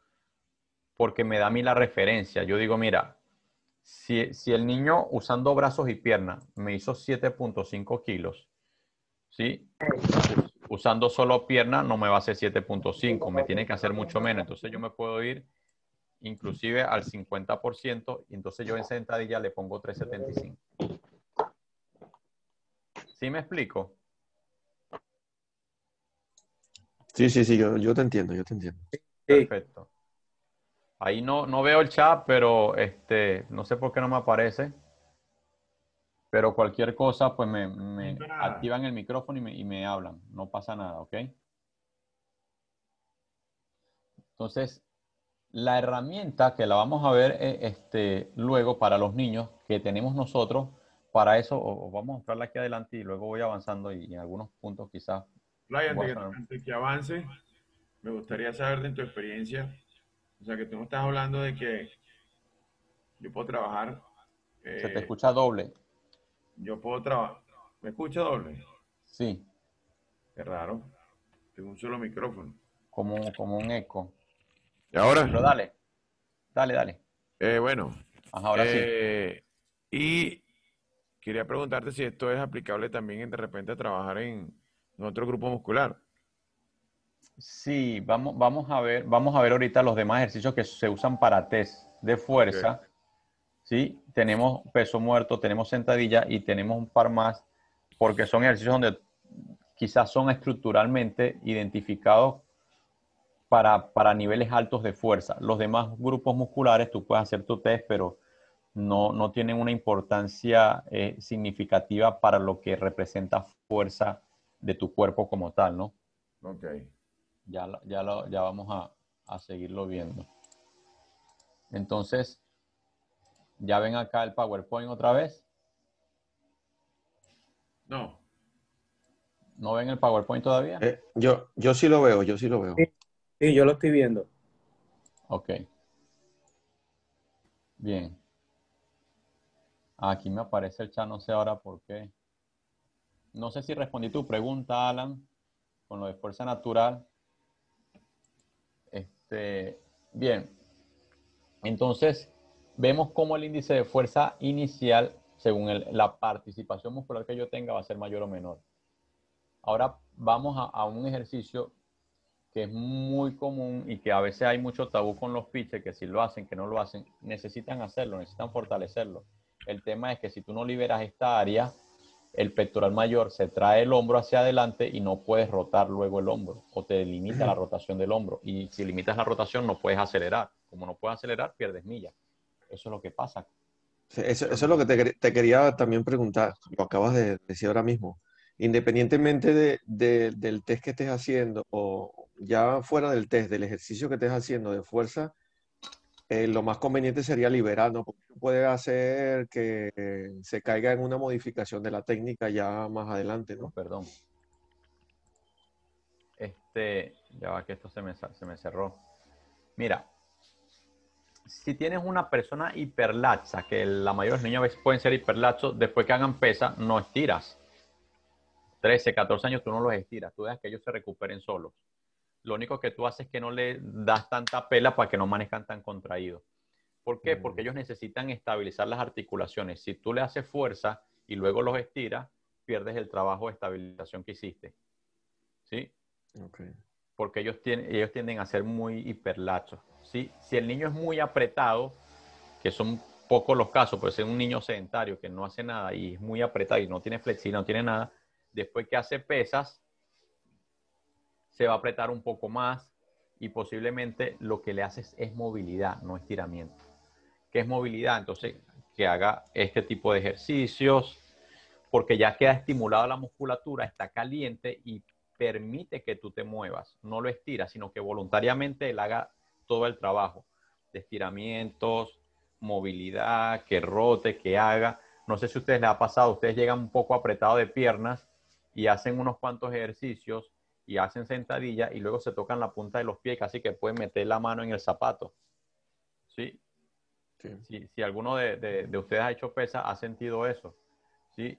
porque me da a mí la referencia. Yo digo, mira, si, el niño usando brazos y piernas me hizo 7.5 kilos, ¿sí? Usando solo pierna no me va a hacer 7.5, me tiene que hacer mucho menos. Entonces yo me puedo ir inclusive al 50% y entonces yo en sentadilla le pongo 375. ¿Sí me explico? Sí, sí, sí, yo, te entiendo, yo te entiendo. Perfecto. Ahí no, no veo el chat, pero este, no sé por qué no me aparece. Pero cualquier cosa, pues me, ah. activan el micrófono y me, hablan. No pasa nada, ¿ok? Entonces, la herramienta que la vamos a ver eh, este, luego para los niños que tenemos nosotros para eso os vamos a mostrarla aquí adelante y luego voy avanzando y en algunos puntos quizás... antes, que avance, me gustaría saber de tu experiencia. O sea, que tú me estás hablando de que yo puedo trabajar... Eh, Se te escucha doble. Yo puedo trabajar... ¿Me escucha doble? Sí. Qué raro. Tengo un solo micrófono. Como, como un eco. ¿Y ahora? dale. Dale, dale. Eh, bueno. ahora eh, Y Quería preguntarte si esto es aplicable también de repente a trabajar en, otro grupo muscular. Sí, vamos, vamos, a ver, vamos a ver ahorita los demás ejercicios que se usan para test de fuerza. ¿sí? Tenemos peso muerto, tenemos sentadilla y tenemos un par más, porque son ejercicios donde quizás son estructuralmente identificados para, para niveles altos de fuerza. Los demás grupos musculares, tú puedes hacer tu test, pero no, no tienen una importancia eh, significativa para lo que representa fuerza de tu cuerpo como tal, ¿no? Ok. Ya, ya, ya vamos a, seguirlo viendo. Entonces, ¿ya ven acá el PowerPoint otra vez? No. ¿No ven el PowerPoint todavía? Eh, yo, yo sí lo veo, yo sí lo veo. Sí, yo lo estoy viendo. Ok. Bien. Aquí me aparece el chat, no sé ahora por qué. No sé si respondí tu pregunta, Alan, con lo de fuerza natural. Este, bien, entonces vemos cómo el índice de fuerza inicial, según la participación muscular que yo tenga, va a ser mayor o menor. Ahora vamos a, un ejercicio que es muy común y que a veces hay mucho tabú con los pitches, que si lo hacen, que no lo hacen, necesitan hacerlo, necesitan fortalecerlo el tema es que si tú no liberas esta área, el pectoral mayor se trae el hombro hacia adelante y no puedes rotar luego el hombro o te limita la rotación del hombro. Y si limitas la rotación no puedes acelerar. Como no puedes acelerar, pierdes millas. Eso es lo que pasa. eso, es lo que te, quería también preguntar. Lo acabas de decir ahora mismo. Independientemente del test que estés haciendo o ya fuera del test, del ejercicio que estés haciendo de fuerza, eh, lo más conveniente sería ¿no? porque puede hacer que se caiga en una modificación de la técnica ya más adelante, ¿no? Perdón. Este, ya va que esto se me, se me cerró. Mira, si tienes una persona hiperlacha, que la mayoría de los niños a veces pueden ser hiperlaxos, después que hagan pesa, no estiras. 13, 14 años tú no los estiras, tú dejas que ellos se recuperen solos. Lo único que tú haces es que no le das tanta pela para que no manejan tan contraídos. ¿Por qué? Mm. Porque ellos necesitan estabilizar las articulaciones. Si tú le haces fuerza y luego los estiras, pierdes el trabajo de estabilización que hiciste. ¿Sí? Okay. Porque ellos, tienen, ellos tienden a ser muy hiperlachos. ¿sí? Si el niño es muy apretado, que son pocos los casos, puede es un niño sedentario que no hace nada y es muy apretado y no tiene flexibilidad, no tiene nada, después que hace pesas, se va a apretar un poco más y posiblemente lo que le haces es movilidad, no estiramiento. ¿Qué es movilidad? Entonces, que haga este tipo de ejercicios, porque ya queda estimulada la musculatura, está caliente y permite que tú te muevas, no lo estiras, sino que voluntariamente él haga todo el trabajo de estiramientos, movilidad, que rote, que haga. No sé si a ustedes les ha pasado, ustedes llegan un poco apretados de piernas y hacen unos cuantos ejercicios y hacen sentadilla y luego se tocan la punta de los pies, casi que pueden meter la mano en el zapato. ¿Sí? Si, alguno de, ustedes ha hecho pesa, ha sentido eso. ¿Sí?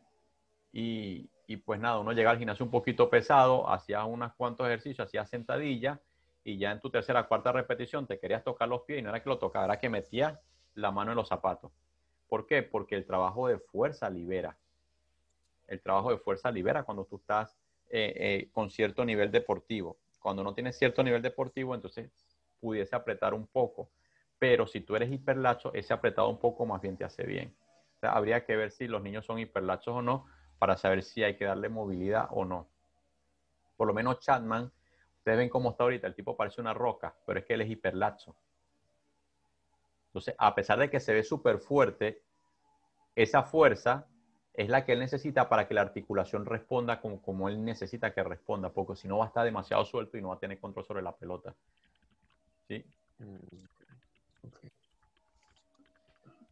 Y, y, pues nada, uno llega al gimnasio un poquito pesado, hacía unos cuantos ejercicios, hacía sentadilla y ya en tu tercera, cuarta repetición te querías tocar los pies y no era que lo tocaba, era que metías la mano en los zapatos. ¿Por qué? Porque el trabajo de fuerza libera. El trabajo de fuerza libera cuando tú estás eh, eh, con cierto nivel deportivo. Cuando no tienes cierto nivel deportivo, entonces pudiese apretar un poco. Pero si tú eres hiperlacho, ese apretado un poco más bien te hace bien. habría que ver si los niños son hiperlachos o no para saber si hay que darle movilidad o no. Por lo menos Chapman, ustedes ven cómo está ahorita, el tipo parece una roca, pero es que él es hiperlacho. Entonces, a pesar de que se ve súper fuerte, esa fuerza es la que él necesita para que la articulación responda como, él necesita que responda, porque si no va a estar demasiado suelto y no va a tener control sobre la pelota. ¿Sí? Mm,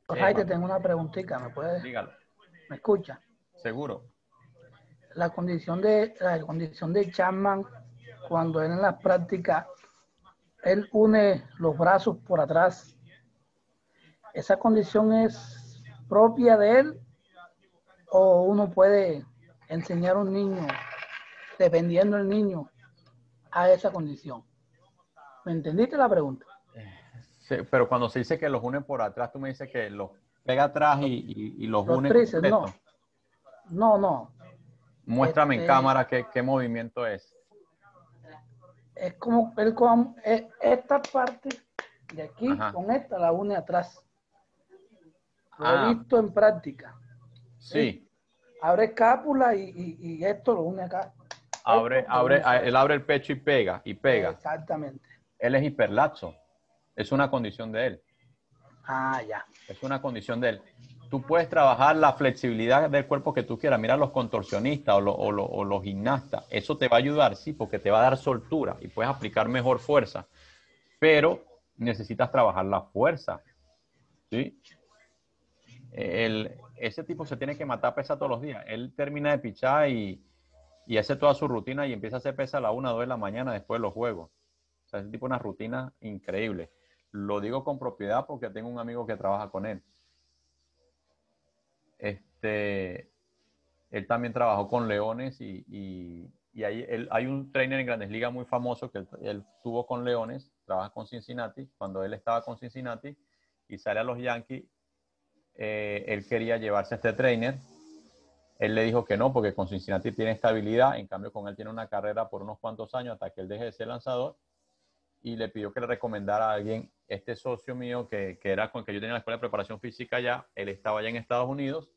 Jorge, te eh, tengo una preguntita, ¿me puedes? Dígalo. ¿Me escucha? Seguro. La condición de la condición de Chapman cuando él en la práctica él une los brazos por atrás. ¿Esa condición es propia de él o uno puede enseñar a un niño, dependiendo el niño, a esa condición. ¿Me entendiste la pregunta? pero cuando se dice que los une por atrás, tú me dices que los pega atrás y, y, los, une. no. no, no. Muéstrame en este, cámara qué, movimiento es. Es como, el, esta parte de aquí con esta la une atrás. Lo he ah. visto en práctica. Sí. ¿Eh? Abre escápula y, esto lo une acá. Abre, abre, él abre el pecho y pega, y pega. Exactamente. Él es hiperlaxo. Es una condición de él. Ah, ya. Es una condición de él. Tú puedes trabajar la flexibilidad del cuerpo que tú quieras. Mira los contorsionistas o, o los gimnastas. Eso te va a ayudar, sí, porque te va a dar soltura y puedes aplicar mejor fuerza. Pero necesitas trabajar la fuerza. ¿sí? El, ese tipo se tiene que matar pesa todos los días. Él termina de pichar y, hace toda su rutina y empieza a hacer pesa a la 1 o 2 de la mañana después de los juegos. O sea, ese tipo una rutina increíble. Lo digo con propiedad porque tengo un amigo que trabaja con él. Este, él también trabajó con Leones y, ahí, hay un trainer en Grandes Ligas muy famoso que él, él, tuvo con Leones, trabaja con Cincinnati, cuando él estaba con Cincinnati y sale a los Yankees eh, él quería llevarse a este trainer. Él le dijo que no, porque con Cincinnati tiene estabilidad, en cambio con él tiene una carrera por unos cuantos años hasta que él deje de ser lanzador. Y le pidió que le recomendara a alguien, este socio mío que, que era con el que yo tenía la escuela de preparación física ya él estaba allá en Estados Unidos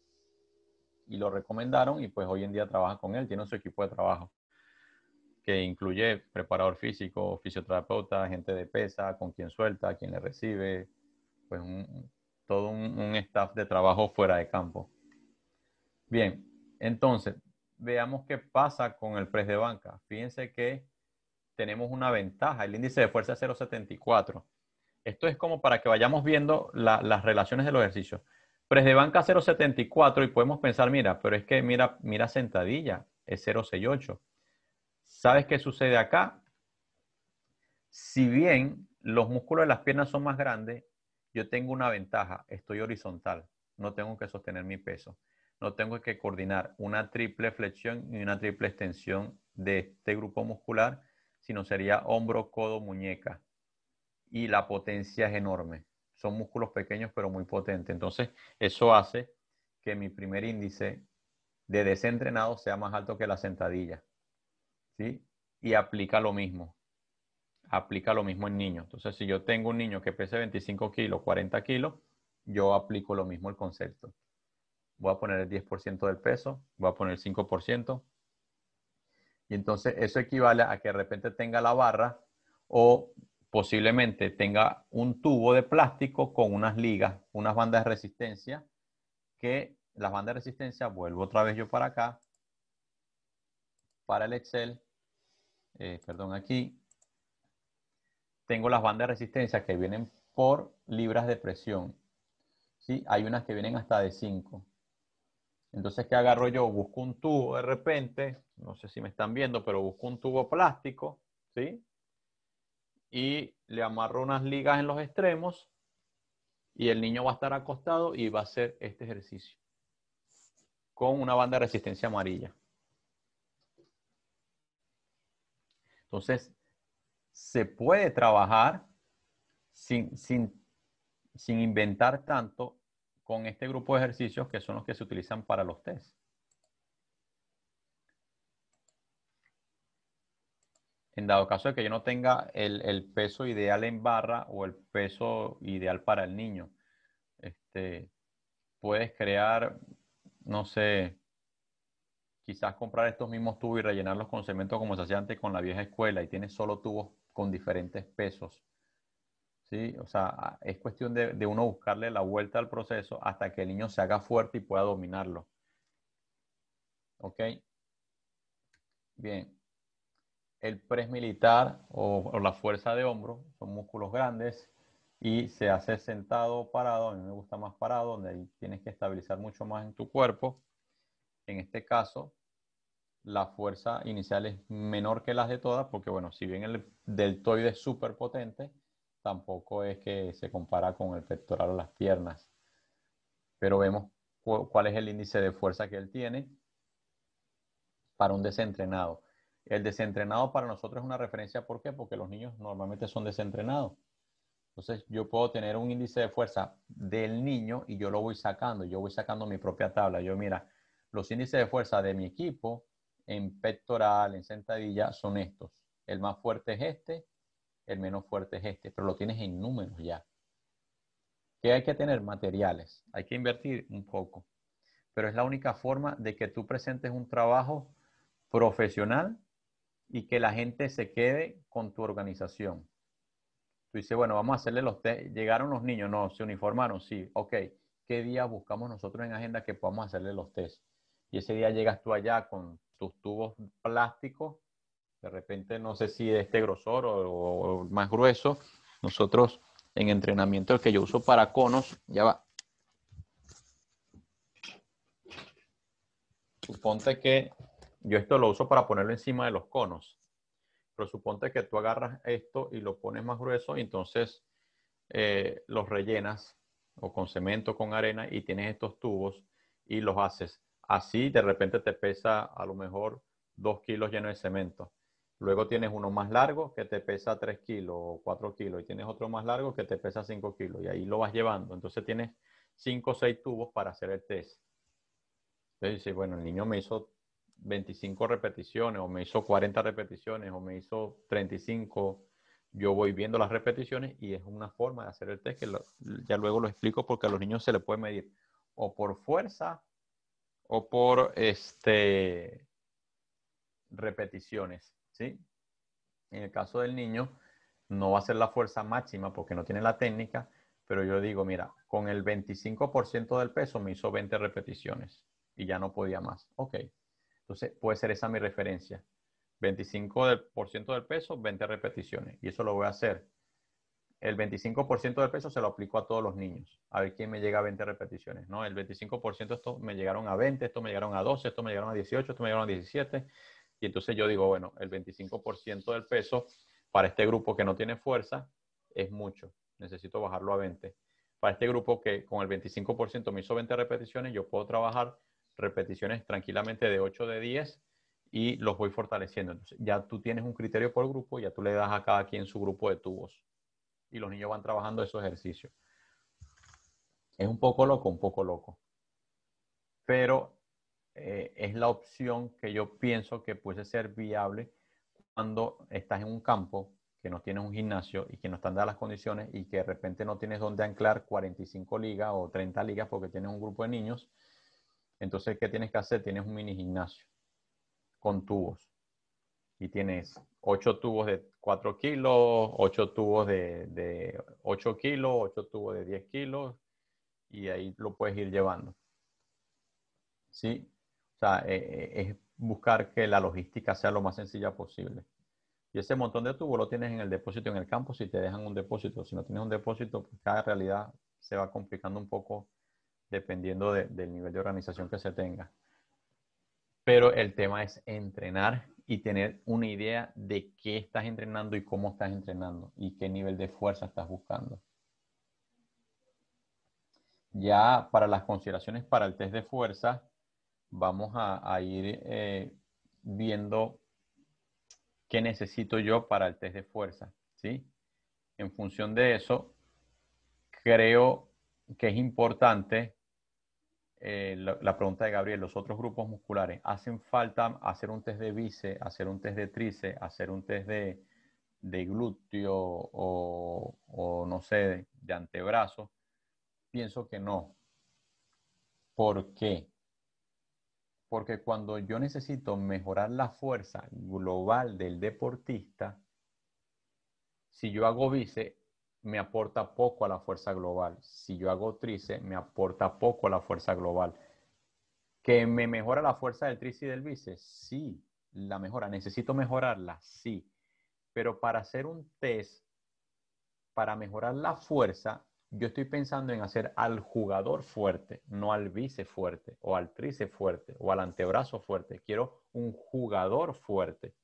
y lo recomendaron y pues hoy en día trabaja con él, tiene su equipo de trabajo que incluye preparador físico, fisioterapeuta, gente de pesa, con quien suelta, quien le recibe, pues un, todo un, staff de trabajo fuera de campo. Bien, entonces, veamos qué pasa con el press de banca. Fíjense que tenemos una ventaja, el índice de fuerza es 0.74. Esto es como para que vayamos viendo las relaciones de los ejercicios. Press de banca 0.74 y podemos pensar, mira, pero es que mira, mira sentadilla, es 0.68. ¿Sabes qué sucede acá? Si bien los músculos de las piernas son más grandes, yo tengo una ventaja, estoy horizontal, no tengo que sostener mi peso, no tengo que coordinar una triple flexión y una triple extensión de este grupo muscular, sino sería hombro, codo, muñeca. Y la potencia es enorme. Son músculos pequeños pero muy potentes. Entonces, eso hace que mi primer índice de desentrenado sea más alto que la sentadilla. ¿sí? Y aplica lo mismo aplica lo mismo en niños. Entonces, si yo tengo un niño que pese 25 kilos, 40 kilos, yo aplico lo mismo el concepto. Voy a poner el 10% del peso, voy a poner el 5%. Y entonces eso equivale a que de repente tenga la barra o posiblemente tenga un tubo de plástico con unas ligas, unas bandas de resistencia, que las bandas de resistencia, vuelvo otra vez yo para acá, para el Excel, eh, perdón, aquí, tengo las bandas de resistencia que vienen por libras de presión. ¿sí? Hay unas que vienen hasta de 5. Entonces, ¿qué agarro yo? Busco un tubo de repente, no sé si me están viendo, pero busco un tubo plástico, ¿sí? Y le amarro unas ligas en los extremos y el niño va a estar acostado y va a hacer este ejercicio con una banda de resistencia amarilla. Entonces, se puede trabajar sin, inventar tanto con este grupo de ejercicios que son los que se utilizan para los test. en dado caso de que yo no tenga el, peso ideal en barra o el peso ideal para el niño. Este, puedes crear, no sé, quizás comprar estos mismos tubos y rellenarlos con cemento como se hacía antes con la vieja escuela y tienes solo tubos con diferentes pesos. ¿Sí? O sea, es cuestión de, uno buscarle la vuelta al proceso hasta que el niño se haga fuerte y pueda dominarlo. ¿Ok? Bien. El press militar o, o la fuerza de hombro son músculos grandes y se hace sentado o parado. A mí me gusta más parado, donde ahí tienes que estabilizar mucho más en tu cuerpo. En este caso, la fuerza inicial es menor que las de todas, porque bueno, si bien el deltoide es súper potente, tampoco es que se compara con el pectoral o las piernas. Pero vemos cuál es el índice de fuerza que él tiene para un desentrenado. El desentrenado para nosotros es una referencia, ¿por qué? Porque los niños normalmente son desentrenados. Entonces yo puedo tener un índice de fuerza del niño y yo lo voy sacando, yo voy sacando mi propia tabla. Yo mira, los índices de fuerza de mi equipo en pectoral, en sentadilla, son estos. El más fuerte es este, el menos fuerte es este, pero lo tienes en números ya. Que hay que tener? Materiales. Hay que invertir un poco. Pero es la única forma de que tú presentes un trabajo profesional y que la gente se quede con tu organización. Tú dices, bueno, vamos a hacerle los test. ¿Llegaron los niños? No, se uniformaron, sí. Ok, ¿qué día buscamos nosotros en agenda que podamos hacerle los test? Y ese día llegas tú allá con tus tubos plásticos, de repente no sé si de este grosor o, más grueso, nosotros en entrenamiento el que yo uso para conos, ya va. Suponte que yo esto lo uso para ponerlo encima de los conos, pero suponte que tú agarras esto y lo pones más grueso y entonces eh, los rellenas o con cemento, con arena y tienes estos tubos y los haces Así de repente te pesa a lo mejor 2 kilos lleno de cemento. Luego tienes uno más largo que te pesa 3 kilos o 4 kilos y tienes otro más largo que te pesa 5 kilos y ahí lo vas llevando. Entonces tienes 5 o 6 tubos para hacer el test. Entonces dices, bueno, el niño me hizo 25 repeticiones o me hizo 40 repeticiones o me hizo 35. Yo voy viendo las repeticiones y es una forma de hacer el test que ya luego lo explico porque a los niños se le puede medir o por fuerza o por este, repeticiones, ¿sí? En el caso del niño, no va a ser la fuerza máxima porque no tiene la técnica, pero yo digo, mira, con el 25% del peso me hizo 20 repeticiones y ya no podía más. Ok, entonces puede ser esa mi referencia. 25% del peso, 20 repeticiones. Y eso lo voy a hacer el 25% del peso se lo aplico a todos los niños. A ver quién me llega a 20 repeticiones, ¿no? El 25% esto me llegaron a 20, esto me llegaron a 12, esto me llegaron a 18, esto me llegaron a 17. Y entonces yo digo, bueno, el 25% del peso para este grupo que no tiene fuerza es mucho. Necesito bajarlo a 20. Para este grupo que con el 25% me hizo 20 repeticiones, yo puedo trabajar repeticiones tranquilamente de 8 de 10 y los voy fortaleciendo. ya tú tienes un criterio por grupo, ya tú le das a cada quien su grupo de tubos y los niños van trabajando esos ejercicios. Es un poco loco, un poco loco. Pero eh, es la opción que yo pienso que puede ser viable cuando estás en un campo que no tienes un gimnasio y que no están dadas las condiciones y que de repente no tienes dónde anclar 45 ligas o 30 ligas porque tienes un grupo de niños. Entonces, ¿qué tienes que hacer? Tienes un mini gimnasio con tubos y tienes 8 tubos de 4 kilos, 8 tubos de, de 8 kilos, 8 tubos de 10 kilos, y ahí lo puedes ir llevando. ¿Sí? O sea, eh, eh, es buscar que la logística sea lo más sencilla posible. Y ese montón de tubos lo tienes en el depósito, en el campo, si te dejan un depósito. Si no tienes un depósito, pues cada realidad se va complicando un poco dependiendo del nivel de organización que se tenga. Pero el tema es entrenar y tener una idea de qué estás entrenando y cómo estás entrenando y qué nivel de fuerza estás buscando. Ya para las consideraciones para el test de fuerza, vamos a, ir eh, viendo qué necesito yo para el test de fuerza. ¿sí? En función de eso, creo que es importante eh, la, pregunta de Gabriel, los otros grupos musculares, ¿hacen falta hacer un test de bíceps, hacer un test de tríceps, hacer un test de, glúteo o, no sé, de, antebrazo? Pienso que no. ¿Por qué? Porque cuando yo necesito mejorar la fuerza global del deportista, si yo hago bíceps, me aporta poco a la fuerza global. Si yo hago trice, me aporta poco a la fuerza global. ¿Que me mejora la fuerza del trice y del bíceps? Sí, la mejora. ¿Necesito mejorarla? Sí. Pero para hacer un test, para mejorar la fuerza, yo estoy pensando en hacer al jugador fuerte, no al bíceps fuerte, o al trice fuerte, o al antebrazo fuerte. Quiero un jugador fuerte.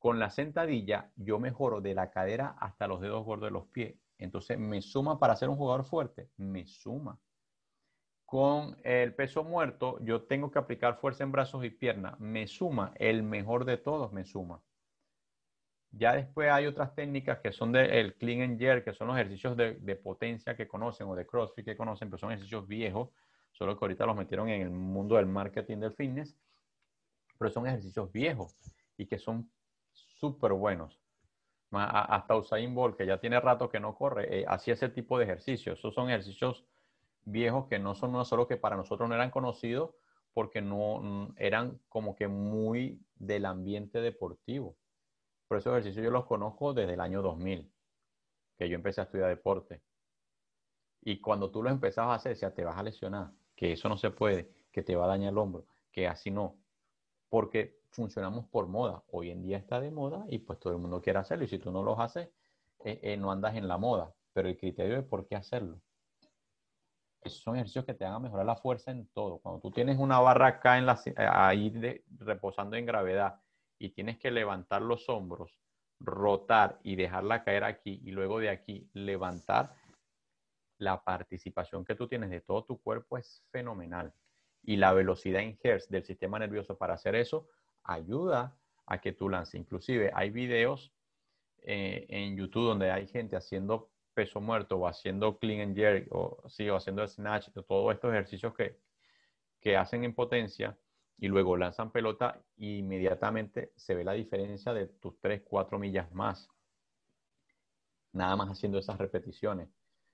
Con la sentadilla yo mejoro de la cadera hasta los dedos gordos de los pies. Entonces me suma para ser un jugador fuerte, me suma. Con el peso muerto yo tengo que aplicar fuerza en brazos y piernas, me suma, el mejor de todos me suma. Ya después hay otras técnicas que son del clean and jerk, que son los ejercicios de, de, potencia que conocen o de CrossFit que conocen, pero son ejercicios viejos, solo que ahorita los metieron en el mundo del marketing del fitness, pero son ejercicios viejos y que son súper buenos. Hasta Usain Bolt, que ya tiene rato que no corre, eh, hacía ese tipo de ejercicios. Esos son ejercicios viejos que no son solo que para nosotros no eran conocidos, porque no mm, eran como que muy del ambiente deportivo. Por esos ejercicios yo los conozco desde el año 2000, que yo empecé a estudiar deporte. Y cuando tú los empezabas a hacer, decías, te vas a lesionar, que eso no se puede, que te va a dañar el hombro, que así no. Porque funcionamos por moda. Hoy en día está de moda y pues todo el mundo quiere hacerlo y si tú no los haces, eh, eh, no andas en la moda, pero el criterio es por qué hacerlo. Esos son ejercicios que te van a mejorar la fuerza en todo. Cuando tú tienes una barra acá en la, eh, ahí reposando en gravedad y tienes que levantar los hombros, rotar y dejarla caer aquí y luego de aquí levantar, la participación que tú tienes de todo tu cuerpo es fenomenal. Y la velocidad en hertz del sistema nervioso para hacer eso ayuda a que tú lances. Inclusive hay videos eh, en YouTube donde hay gente haciendo peso muerto o haciendo clean and jerk o, sí, haciendo el snatch, o todos estos ejercicios que, que hacen en potencia y luego lanzan pelota inmediatamente se ve la diferencia de tus 3, 4 millas más. Nada más haciendo esas repeticiones.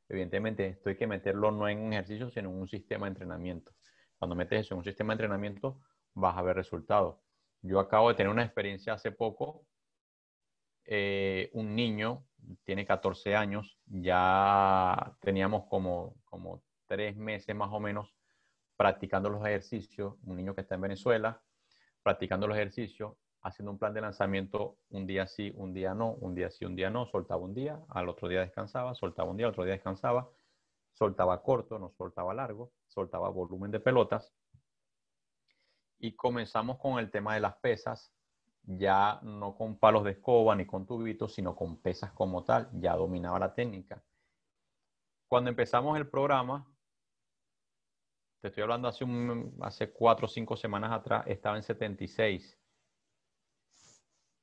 Evidentemente, esto hay que meterlo no en un ejercicio, sino en un sistema de entrenamiento. Cuando metes eso en un sistema de entrenamiento, vas a ver resultados. Yo acabo de tener una experiencia hace poco. Eh, un niño, tiene 14 años, ya teníamos como, como tres meses más o menos practicando los ejercicios. Un niño que está en Venezuela, practicando los ejercicios, haciendo un plan de lanzamiento un día sí, un día no, un día sí, un día no, soltaba un día, al otro día descansaba, soltaba un día, al otro día descansaba, soltaba corto, no soltaba largo, soltaba volumen de pelotas y comenzamos con el tema de las pesas, ya no con palos de escoba ni con tubitos, sino con pesas como tal, ya dominaba la técnica. Cuando empezamos el programa, te estoy hablando hace, un, hace cuatro o cinco semanas atrás, estaba en 76.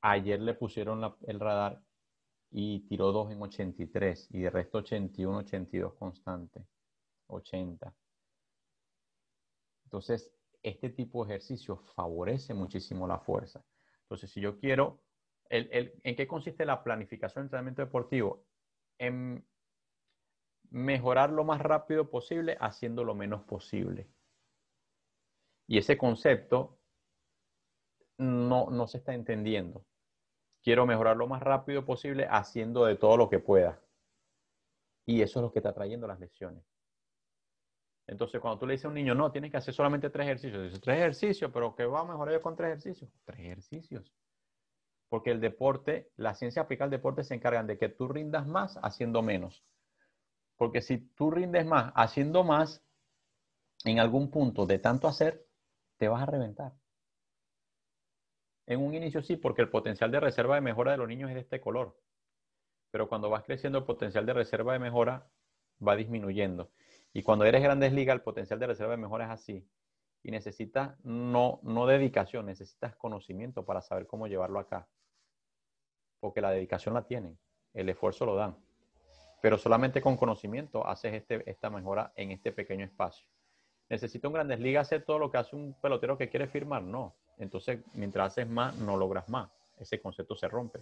Ayer le pusieron el radar y tiró dos en 83 y de resto 81, 82 constante, 80. Entonces, este tipo de ejercicio favorece muchísimo la fuerza. Entonces, si yo quiero, ¿en qué consiste la planificación del entrenamiento deportivo? En mejorar lo más rápido posible haciendo lo menos posible. Y ese concepto no, no se está entendiendo. Quiero mejorar lo más rápido posible haciendo de todo lo que pueda. Y eso es lo que está trayendo las lesiones. Entonces, cuando tú le dices a un niño, no, tienes que hacer solamente tres ejercicios, dices, tres ejercicios, pero ¿qué va a mejorar yo con tres ejercicios. Tres ejercicios. Porque el deporte, la ciencia aplicada al deporte se encargan de que tú rindas más haciendo menos. Porque si tú rindes más haciendo más, en algún punto de tanto hacer, te vas a reventar. En un inicio sí, porque el potencial de reserva de mejora de los niños es de este color. Pero cuando vas creciendo, el potencial de reserva de mejora va disminuyendo. Y cuando eres grandes ligas, el potencial de reserva de mejora es así. Y necesitas no, no dedicación, necesitas conocimiento para saber cómo llevarlo acá. Porque la dedicación la tienen, el esfuerzo lo dan. Pero solamente con conocimiento haces este, esta mejora en este pequeño espacio. ¿Necesita un grandes ligas hacer todo lo que hace un pelotero que quiere firmar? No. Entonces, mientras haces más, no logras más. Ese concepto se rompe.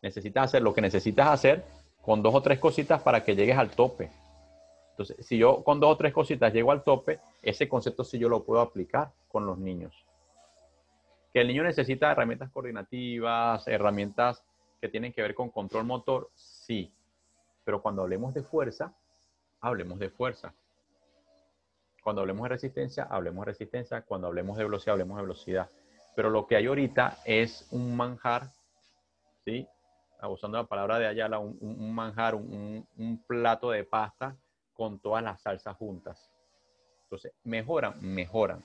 Necesitas hacer lo que necesitas hacer con dos o tres cositas para que llegues al tope entonces, si yo con dos o tres cositas llego al tope, ese concepto si yo lo puedo aplicar con los niños. Que el niño necesita herramientas coordinativas, herramientas que tienen que ver con control motor, sí. Pero cuando hablemos de fuerza, hablemos de fuerza. Cuando hablemos de resistencia, hablemos de resistencia. Cuando hablemos de velocidad, hablemos de velocidad. Pero lo que hay ahorita es un manjar, ¿sí? Abusando la palabra de Ayala, un, manjar, un plato de pasta con todas las salsas juntas. Entonces, mejoran, mejoran.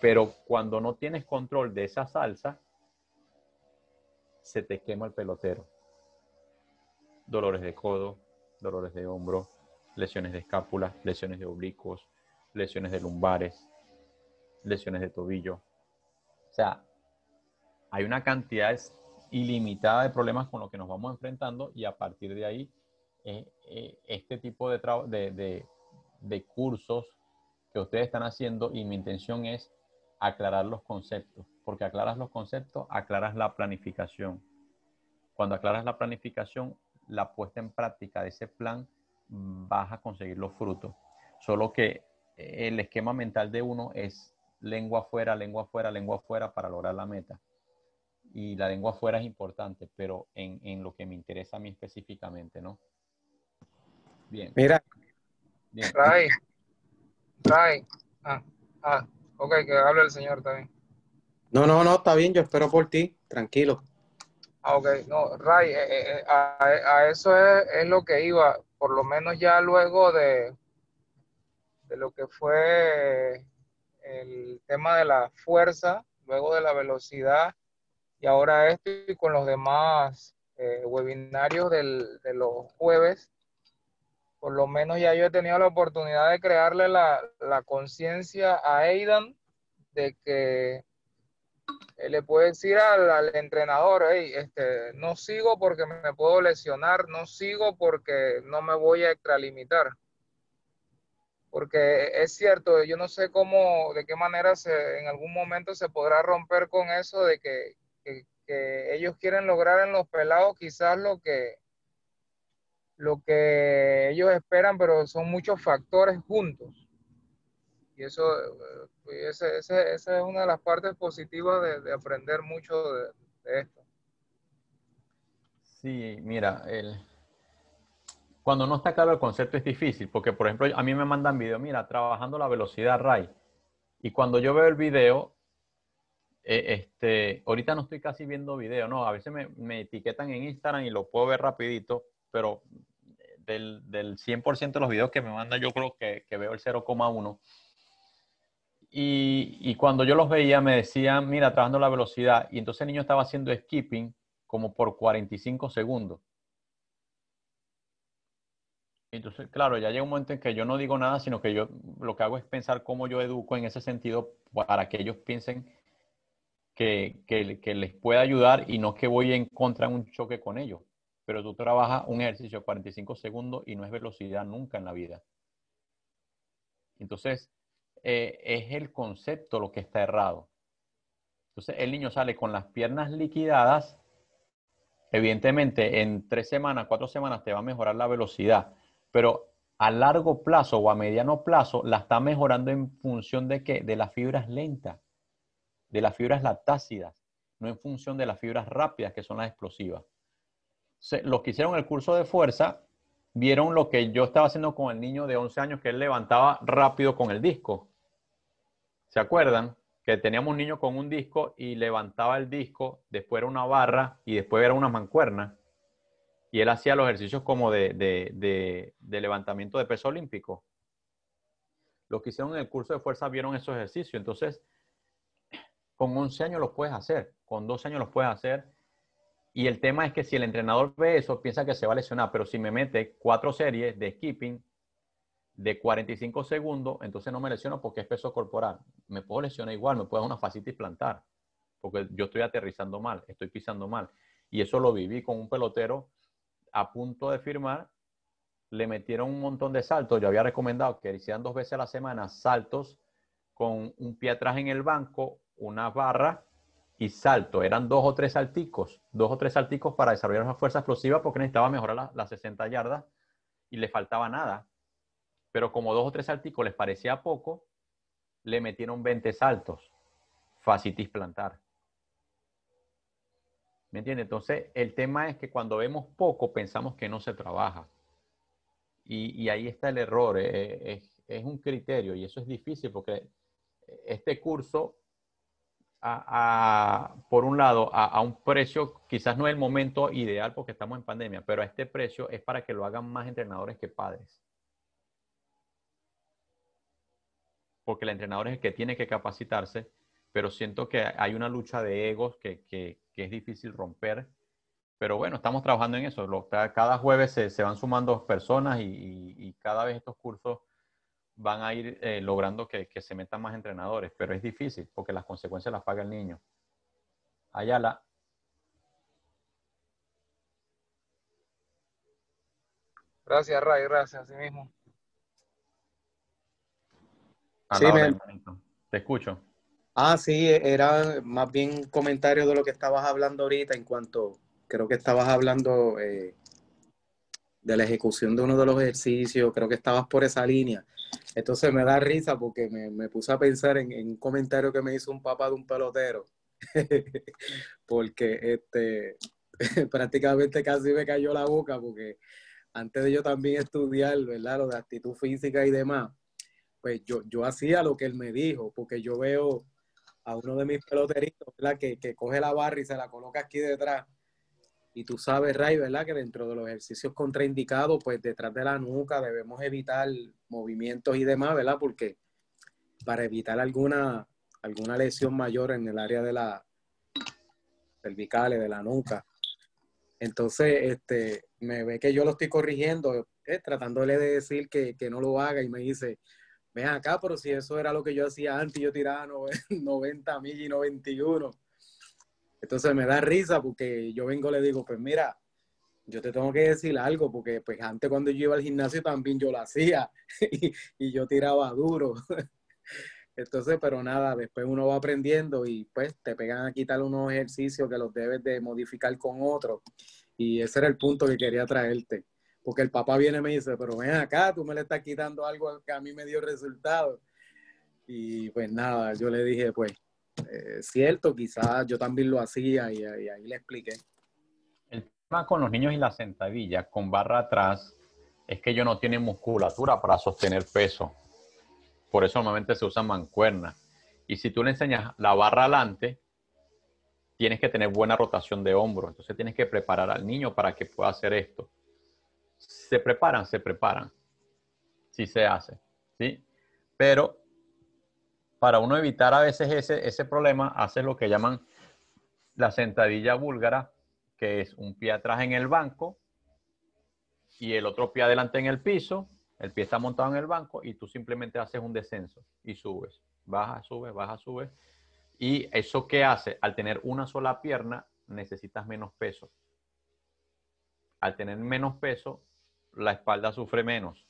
Pero cuando no tienes control de esa salsa, se te quema el pelotero. Dolores de codo, dolores de hombro, lesiones de escápula, lesiones de oblicuos, lesiones de lumbares, lesiones de tobillo. O sea, hay una cantidad ilimitada de problemas con los que nos vamos enfrentando y a partir de ahí eh, eh, este tipo de, de, de, de, cursos que ustedes están haciendo y mi intención es aclarar los conceptos, porque aclaras los conceptos, aclaras la planificación. Cuando aclaras la planificación, la puesta en práctica de ese plan, vas a conseguir los frutos. Solo que eh, el esquema mental de uno es lengua afuera, lengua afuera, lengua afuera para lograr la meta. Y la lengua afuera es importante, pero en, en lo que me interesa a mí específicamente, ¿no? Bien. Mira. Ray. Ray. Ah, ah. Ok, que hable el señor también. No, no, no, está bien, yo espero por ti, tranquilo. Ah, ok, no, Ray, eh, eh, eh, a, eso es, lo que iba, por lo menos ya luego de, de lo que fue el tema de la fuerza, luego de la velocidad, y ahora esto y con los demás webinarios de los jueves, por lo menos ya yo he tenido la oportunidad de crearle la, conciencia a Aidan de que él eh, le puede decir al, entrenador, hey, este, no sigo porque me puedo lesionar, no sigo porque no me voy a extralimitar. Porque es cierto, yo no sé cómo, de qué manera se, en algún momento se podrá romper con eso de que, que ellos quieren lograr en los pelados quizás lo que, lo que ellos esperan, pero son muchos factores juntos. Y eso eh, esa, es una de las partes positivas de, aprender mucho de, esto. Sí, mira, cuando no está claro el concepto es difícil, porque por ejemplo a mí me mandan video, mira, trabajando la velocidad RAI. Y cuando yo veo el video, eh, este, ahorita no estoy casi viendo video, no, a veces me, me etiquetan en Instagram y lo puedo ver rapidito, pero eh, del, 100% de los videos que me manda, yo creo que, veo el 0,1. Y, y, cuando yo los veía, me decían, mira, trabajando la velocidad. Y entonces el niño estaba haciendo skipping como por 45 segundos. Entonces, claro, ya llega un momento en que yo no digo nada, sino que yo lo que hago es pensar cómo yo educo en ese sentido para que ellos piensen que, que les pueda ayudar y no que voy en contra en un choque con ellos pero tú trabajas un ejercicio de 45 segundos y no es velocidad nunca en la vida. Entonces, eh, es el concepto lo que está errado. Entonces, el niño sale con las piernas liquidadas. Evidentemente, en tres semanas, cuatro semanas te va a mejorar la velocidad, pero a largo plazo o a mediano plazo la está mejorando en función de qué? De las fibras lentas, de las fibras lactácidas, no en función de las fibras rápidas que son las explosivas los que hicieron el curso de fuerza vieron lo que yo estaba haciendo con el niño de 11 años que él levantaba rápido con el disco. ¿Se acuerdan? Que teníamos un niño con un disco y levantaba el disco, después era una barra y después era una mancuerna. Y él hacía los ejercicios como de, levantamiento de peso olímpico. Los que hicieron el curso de fuerza vieron esos ejercicios. Entonces, con 11 años los puedes hacer, con 12 años los puedes hacer, y el tema es que si el entrenador ve eso, piensa que se va a lesionar, pero si me mete cuatro series de skipping de 45 segundos, entonces no me lesiono porque es peso corporal. Me puedo lesionar igual, me puedo dar una y plantar, porque yo estoy aterrizando mal, estoy pisando mal. Y eso lo viví con un pelotero a punto de firmar, le metieron un montón de saltos. Yo había recomendado que hicieran dos veces a la semana saltos con un pie atrás en el banco, una barra, y salto. Eran dos o tres salticos, dos o tres salticos para desarrollar una fuerza explosiva porque necesitaba mejorar las, las 60 yardas y le faltaba nada. Pero como dos o tres salticos les parecía poco, le metieron 20 saltos. Facitis plantar. ¿Me entiende? Entonces, el tema es que cuando vemos poco, pensamos que no se trabaja. Y, ahí está el error. Eh, eh, es un criterio y eso es difícil porque este curso a, por un lado, a, un precio, quizás no es el momento ideal porque estamos en pandemia, pero a este precio es para que lo hagan más entrenadores que padres. Porque el entrenador es el que tiene que capacitarse, pero siento que hay una lucha de egos que, es difícil romper. Pero bueno, estamos trabajando en eso. cada jueves se, van sumando personas y cada vez estos cursos van a ir eh, logrando que, se metan más entrenadores, pero es difícil porque las consecuencias las paga el niño. Ayala. Gracias, Ray, gracias, así mismo. Sí, Te escucho. Ah, sí, era más bien comentario de lo que estabas hablando ahorita en cuanto, creo que estabas hablando eh, de la ejecución de uno de los ejercicios, creo que estabas por esa línea. Entonces me da risa porque me, puse a pensar en, un comentario que me hizo un papá de un pelotero, porque este, prácticamente casi me cayó la boca porque antes de yo también estudiar, ¿verdad? Lo de actitud física y demás, pues yo, yo hacía lo que él me dijo, porque yo veo a uno de mis peloteritos, ¿verdad? que coge la barra y se la coloca aquí detrás y tú sabes, Ray, ¿verdad? Que dentro de los ejercicios contraindicados, pues detrás de la nuca debemos evitar movimientos y demás, ¿verdad? Porque para evitar alguna, alguna lesión mayor en el área de la cervicales, de la nuca. Entonces, este, me ve que yo lo estoy corrigiendo, eh, tratándole de decir que, que, no lo haga y me dice, ven acá, pero si eso era lo que yo hacía antes, yo tiraba 90 mil y 91. Entonces me da risa porque yo vengo y le digo, pues mira, yo te tengo que decir algo, porque pues antes cuando yo iba al gimnasio también yo lo hacía y, yo tiraba duro. Entonces, pero nada, después uno va aprendiendo y pues te pegan a quitar unos ejercicios que los debes de modificar con otros. Y ese era el punto que quería traerte. Porque el papá viene y me dice, pero ven acá, tú me le estás quitando algo que a mí me dio resultado. Y pues nada, yo le dije, pues eh, cierto, quizás yo también lo hacía y, ahí le expliqué. El tema con los niños y la sentadilla con barra atrás es que ellos no tienen musculatura para sostener peso. Por eso normalmente se usan mancuernas. Y si tú le enseñas la barra adelante, tienes que tener buena rotación de hombro. Entonces tienes que preparar al niño para que pueda hacer esto. Se preparan, se preparan. si se hace. ¿sí? Pero para uno evitar a veces ese, ese problema, hace lo que llaman la sentadilla búlgara, que es un pie atrás en el banco y el otro pie adelante en el piso, el pie está montado en el banco y tú simplemente haces un descenso y subes, baja, sube, baja, sube. Y eso que hace, al tener una sola pierna, necesitas menos peso. Al tener menos peso, la espalda sufre menos.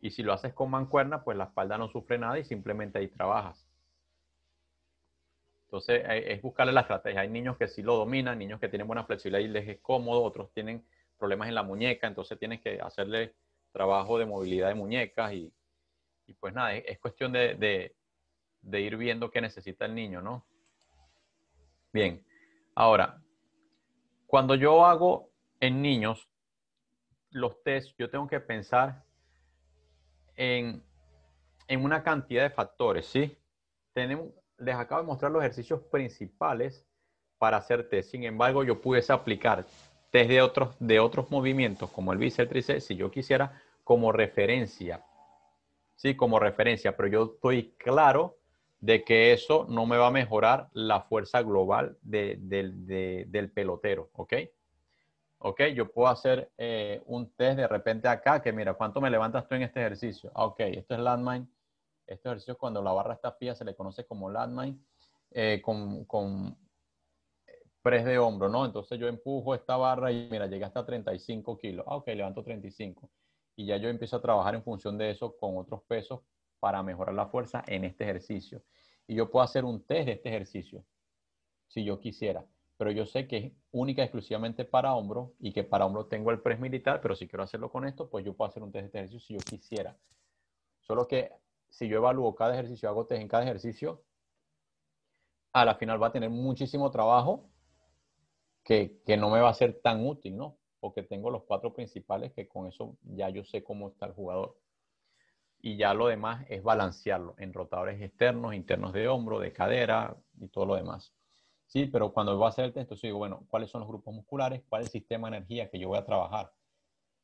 Y si lo haces con mancuerna, pues la espalda no sufre nada y simplemente ahí trabajas. Entonces, eh, es buscarle la estrategia. Hay niños que sí lo dominan, niños que tienen buena flexibilidad y les es cómodo, otros tienen problemas en la muñeca, entonces tienes que hacerle trabajo de movilidad de muñecas y, pues nada, es, cuestión de, de ir viendo qué necesita el niño, ¿no? Bien, ahora, cuando yo hago en niños los test, yo tengo que pensar en, una cantidad de factores, ¿sí? Tenemos, les acabo de mostrar los ejercicios principales para hacer test. Sin embargo, yo pudiese aplicar test de otros, de otros movimientos, como el bíceps, tríceps, si yo quisiera, como referencia. Sí, como referencia, pero yo estoy claro de que eso no me va a mejorar la fuerza global del pelotero, ¿ok? Ok, yo puedo hacer eh, un test de repente acá, que mira, ¿cuánto me levantas tú en este ejercicio? Ah, ok, esto es landmine. Este ejercicio cuando la barra está fija se le conoce como landmine, eh, con, con eh, press de hombro, ¿no? Entonces yo empujo esta barra y mira, llega hasta 35 kilos. Ah, ok, levanto 35. Y ya yo empiezo a trabajar en función de eso con otros pesos para mejorar la fuerza en este ejercicio. Y yo puedo hacer un test de este ejercicio, si yo quisiera pero yo sé que es única exclusivamente para hombro y que para hombro tengo el press militar, pero si quiero hacerlo con esto, pues yo puedo hacer un test de ejercicio si yo quisiera. Solo que si yo evalúo cada ejercicio, hago test en cada ejercicio, a la final va a tener muchísimo trabajo que, que no me va a ser tan útil, ¿no? Porque tengo los cuatro principales que con eso ya yo sé cómo está el jugador. Y ya lo demás es balancearlo en rotadores externos, internos de hombro, de cadera y todo lo demás. Pero cuando voy a hacer el test, entonces digo, bueno, ¿cuáles son los grupos musculares? ¿Cuál es el sistema de energía que yo voy a trabajar?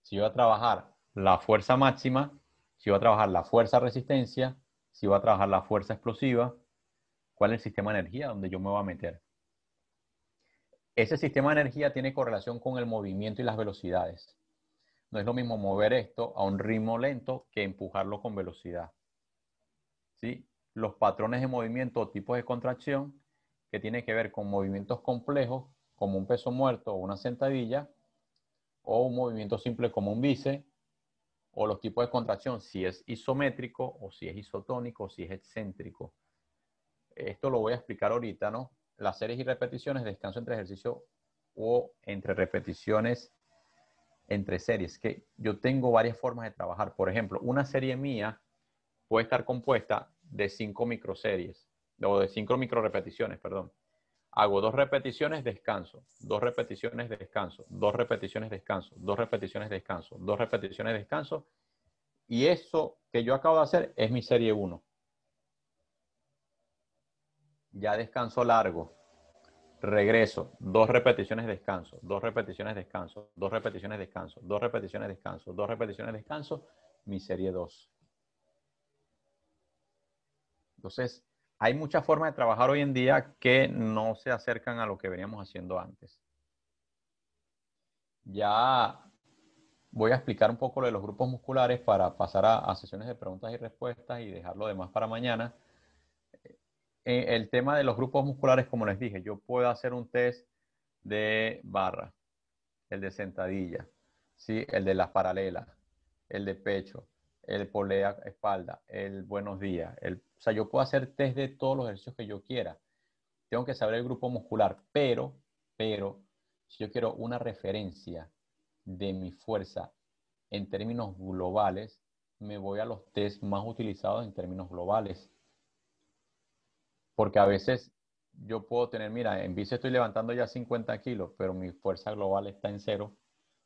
Si voy a trabajar la fuerza máxima, si voy a trabajar la fuerza resistencia, si voy a trabajar la fuerza explosiva, ¿cuál es el sistema de energía donde yo me voy a meter? Ese sistema de energía tiene correlación con el movimiento y las velocidades. No es lo mismo mover esto a un ritmo lento que empujarlo con velocidad. ¿Sí? Los patrones de movimiento o tipos de contracción que tiene que ver con movimientos complejos como un peso muerto o una sentadilla, o un movimiento simple como un bíceps, o los tipos de contracción, si es isométrico o si es isotónico o si es excéntrico. Esto lo voy a explicar ahorita, ¿no? Las series y repeticiones, descanso entre ejercicio o entre repeticiones entre series, que yo tengo varias formas de trabajar. Por ejemplo, una serie mía puede estar compuesta de cinco microseries o de cinco micro repeticiones, perdón. Hago dos repeticiones, descanso, dos repeticiones, descanso, dos repeticiones, descanso, dos repeticiones, descanso, dos repeticiones, descanso. Y eso que yo acabo de hacer es mi serie 1. Ya descanso largo. Regreso, dos repeticiones, descanso, dos repeticiones, descanso, dos repeticiones, descanso, dos repeticiones, descanso, dos repeticiones, descanso, mi serie 2. Entonces, hay muchas formas de trabajar hoy en día que no se acercan a lo que veníamos haciendo antes. Ya voy a explicar un poco lo de los grupos musculares para pasar a, sesiones de preguntas y respuestas y dejar lo demás para mañana. Eh, el tema de los grupos musculares, como les dije, yo puedo hacer un test de barra, el de sentadilla, ¿sí? el de las paralelas, el de pecho, el polea espalda, el buenos días, el o sea, yo puedo hacer test de todos los ejercicios que yo quiera. Tengo que saber el grupo muscular, pero, pero, si yo quiero una referencia de mi fuerza en términos globales, me voy a los test más utilizados en términos globales. Porque a veces yo puedo tener, mira, en bici estoy levantando ya 50 kilos, pero mi fuerza global está en cero.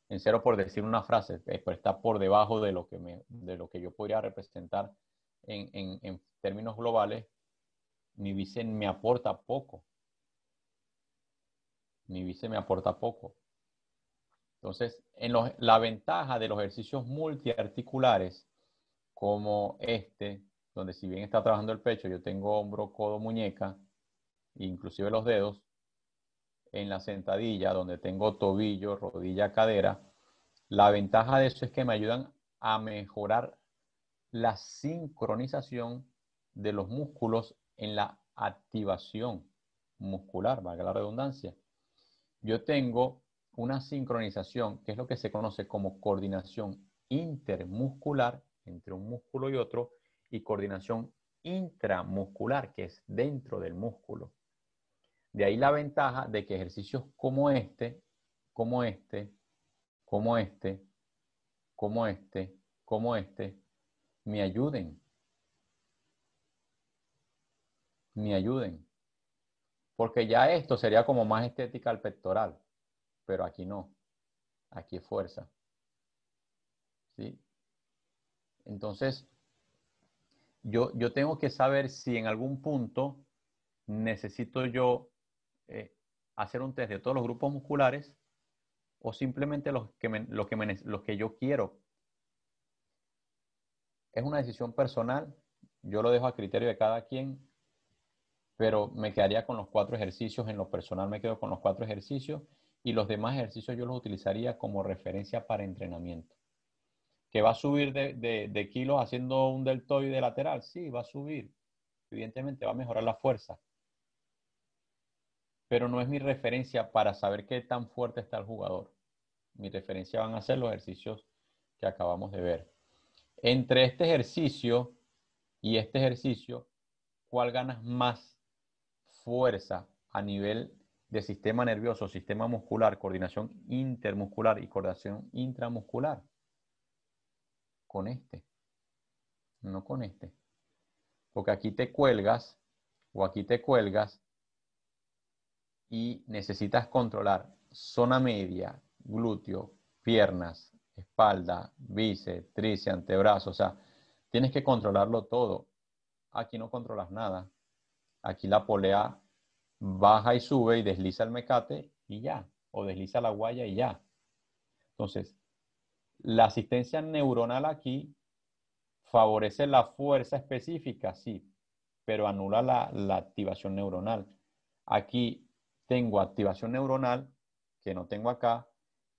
En cero por decir una frase, eh, pero está por debajo de lo que, de lo que yo podría representar en, términos globales, mi vice me aporta poco. Mi vice me aporta poco. Entonces, en la ventaja de los ejercicios multiarticulares como este, donde si bien está trabajando el pecho, yo tengo hombro, codo, muñeca, inclusive los dedos, en la sentadilla, donde tengo tobillo, rodilla, cadera, la ventaja de eso es que me ayudan a mejorar la sincronización de los músculos en la activación muscular, valga la redundancia. Yo tengo una sincronización, que es lo que se conoce como coordinación intermuscular entre un músculo y otro, y coordinación intramuscular, que es dentro del músculo. De ahí la ventaja de que ejercicios como este, como este, como este, como este, como este, me ayuden. Me ayuden. Porque ya esto sería como más estética al pectoral, pero aquí no. Aquí es fuerza. ¿Sí? Entonces, yo, yo tengo que saber si en algún punto necesito yo eh, hacer un test de todos los grupos musculares o simplemente los que, los que yo quiero es una decisión personal, yo lo dejo a criterio de cada quien, pero me quedaría con los cuatro ejercicios, en lo personal me quedo con los cuatro ejercicios y los demás ejercicios yo los utilizaría como referencia para entrenamiento. ¿Que va a subir de, de kilos haciendo un deltoide lateral? Sí, va a subir. Evidentemente va a mejorar la fuerza. Pero no es mi referencia para saber qué tan fuerte está el jugador. Mi referencia van a ser los ejercicios que acabamos de ver. Entre este ejercicio y este ejercicio, ¿cuál ganas más fuerza a nivel de sistema nervioso, sistema muscular, coordinación intermuscular y coordinación intramuscular? Con este, no con este. Porque aquí te cuelgas o aquí te cuelgas y necesitas controlar zona media, glúteo, piernas, espalda, bíceps, tríceps, antebrazo, o sea, tienes que controlarlo todo. Aquí no controlas nada. Aquí la polea baja y sube y desliza el mecate y ya, o desliza la guaya y ya. Entonces, la asistencia neuronal aquí favorece la fuerza específica, sí, pero anula la, la activación neuronal. Aquí tengo activación neuronal que no tengo acá,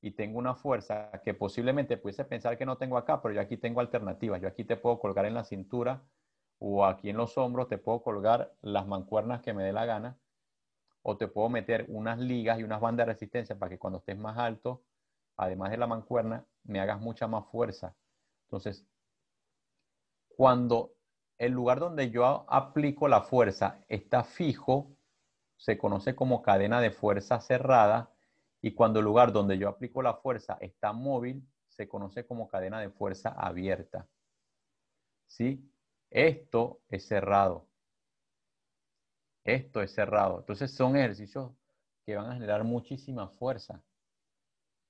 y tengo una fuerza que posiblemente pudiese pensar que no tengo acá, pero yo aquí tengo alternativas. Yo aquí te puedo colgar en la cintura o aquí en los hombros, te puedo colgar las mancuernas que me dé la gana o te puedo meter unas ligas y unas bandas de resistencia para que cuando estés más alto, además de la mancuerna, me hagas mucha más fuerza. Entonces, cuando el lugar donde yo aplico la fuerza está fijo, se conoce como cadena de fuerza cerrada y cuando el lugar donde yo aplico la fuerza está móvil, se conoce como cadena de fuerza abierta. ¿Sí? Esto es cerrado. Esto es cerrado. Entonces son ejercicios que van a generar muchísima fuerza.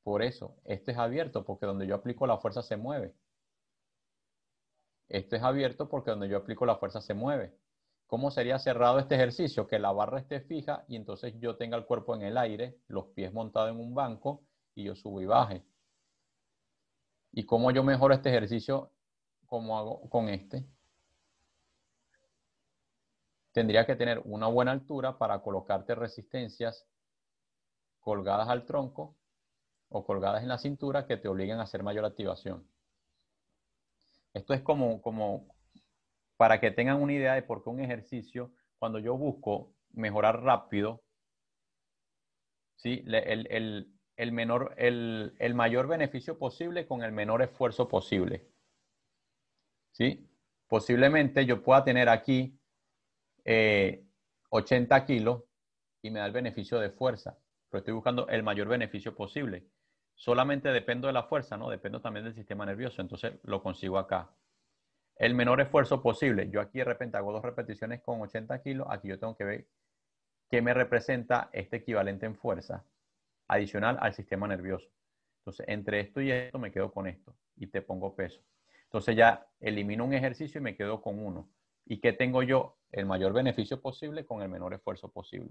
Por eso, esto es abierto porque donde yo aplico la fuerza se mueve. Esto es abierto porque donde yo aplico la fuerza se mueve. ¿Cómo sería cerrado este ejercicio? Que la barra esté fija y entonces yo tenga el cuerpo en el aire, los pies montados en un banco y yo subo y baje. ¿Y cómo yo mejoro este ejercicio? ¿Cómo hago con este? Tendría que tener una buena altura para colocarte resistencias colgadas al tronco o colgadas en la cintura que te obliguen a hacer mayor activación. Esto es como, como, para que tengan una idea de por qué un ejercicio, cuando yo busco mejorar rápido, ¿sí? el, menor, el, mayor beneficio posible con el menor esfuerzo posible. ¿sí? Posiblemente yo pueda tener aquí 80 eh, kilos y me da el beneficio de fuerza, pero estoy buscando el mayor beneficio posible. Solamente dependo de la fuerza, ¿no? Dependo también del sistema nervioso, entonces lo consigo acá el menor esfuerzo posible. Yo aquí de repente hago dos repeticiones con 80 kilos, aquí yo tengo que ver qué me representa este equivalente en fuerza adicional al sistema nervioso. Entonces, entre esto y esto me quedo con esto y te pongo peso. Entonces ya elimino un ejercicio y me quedo con uno. ¿Y qué tengo yo? El mayor beneficio posible con el menor esfuerzo posible.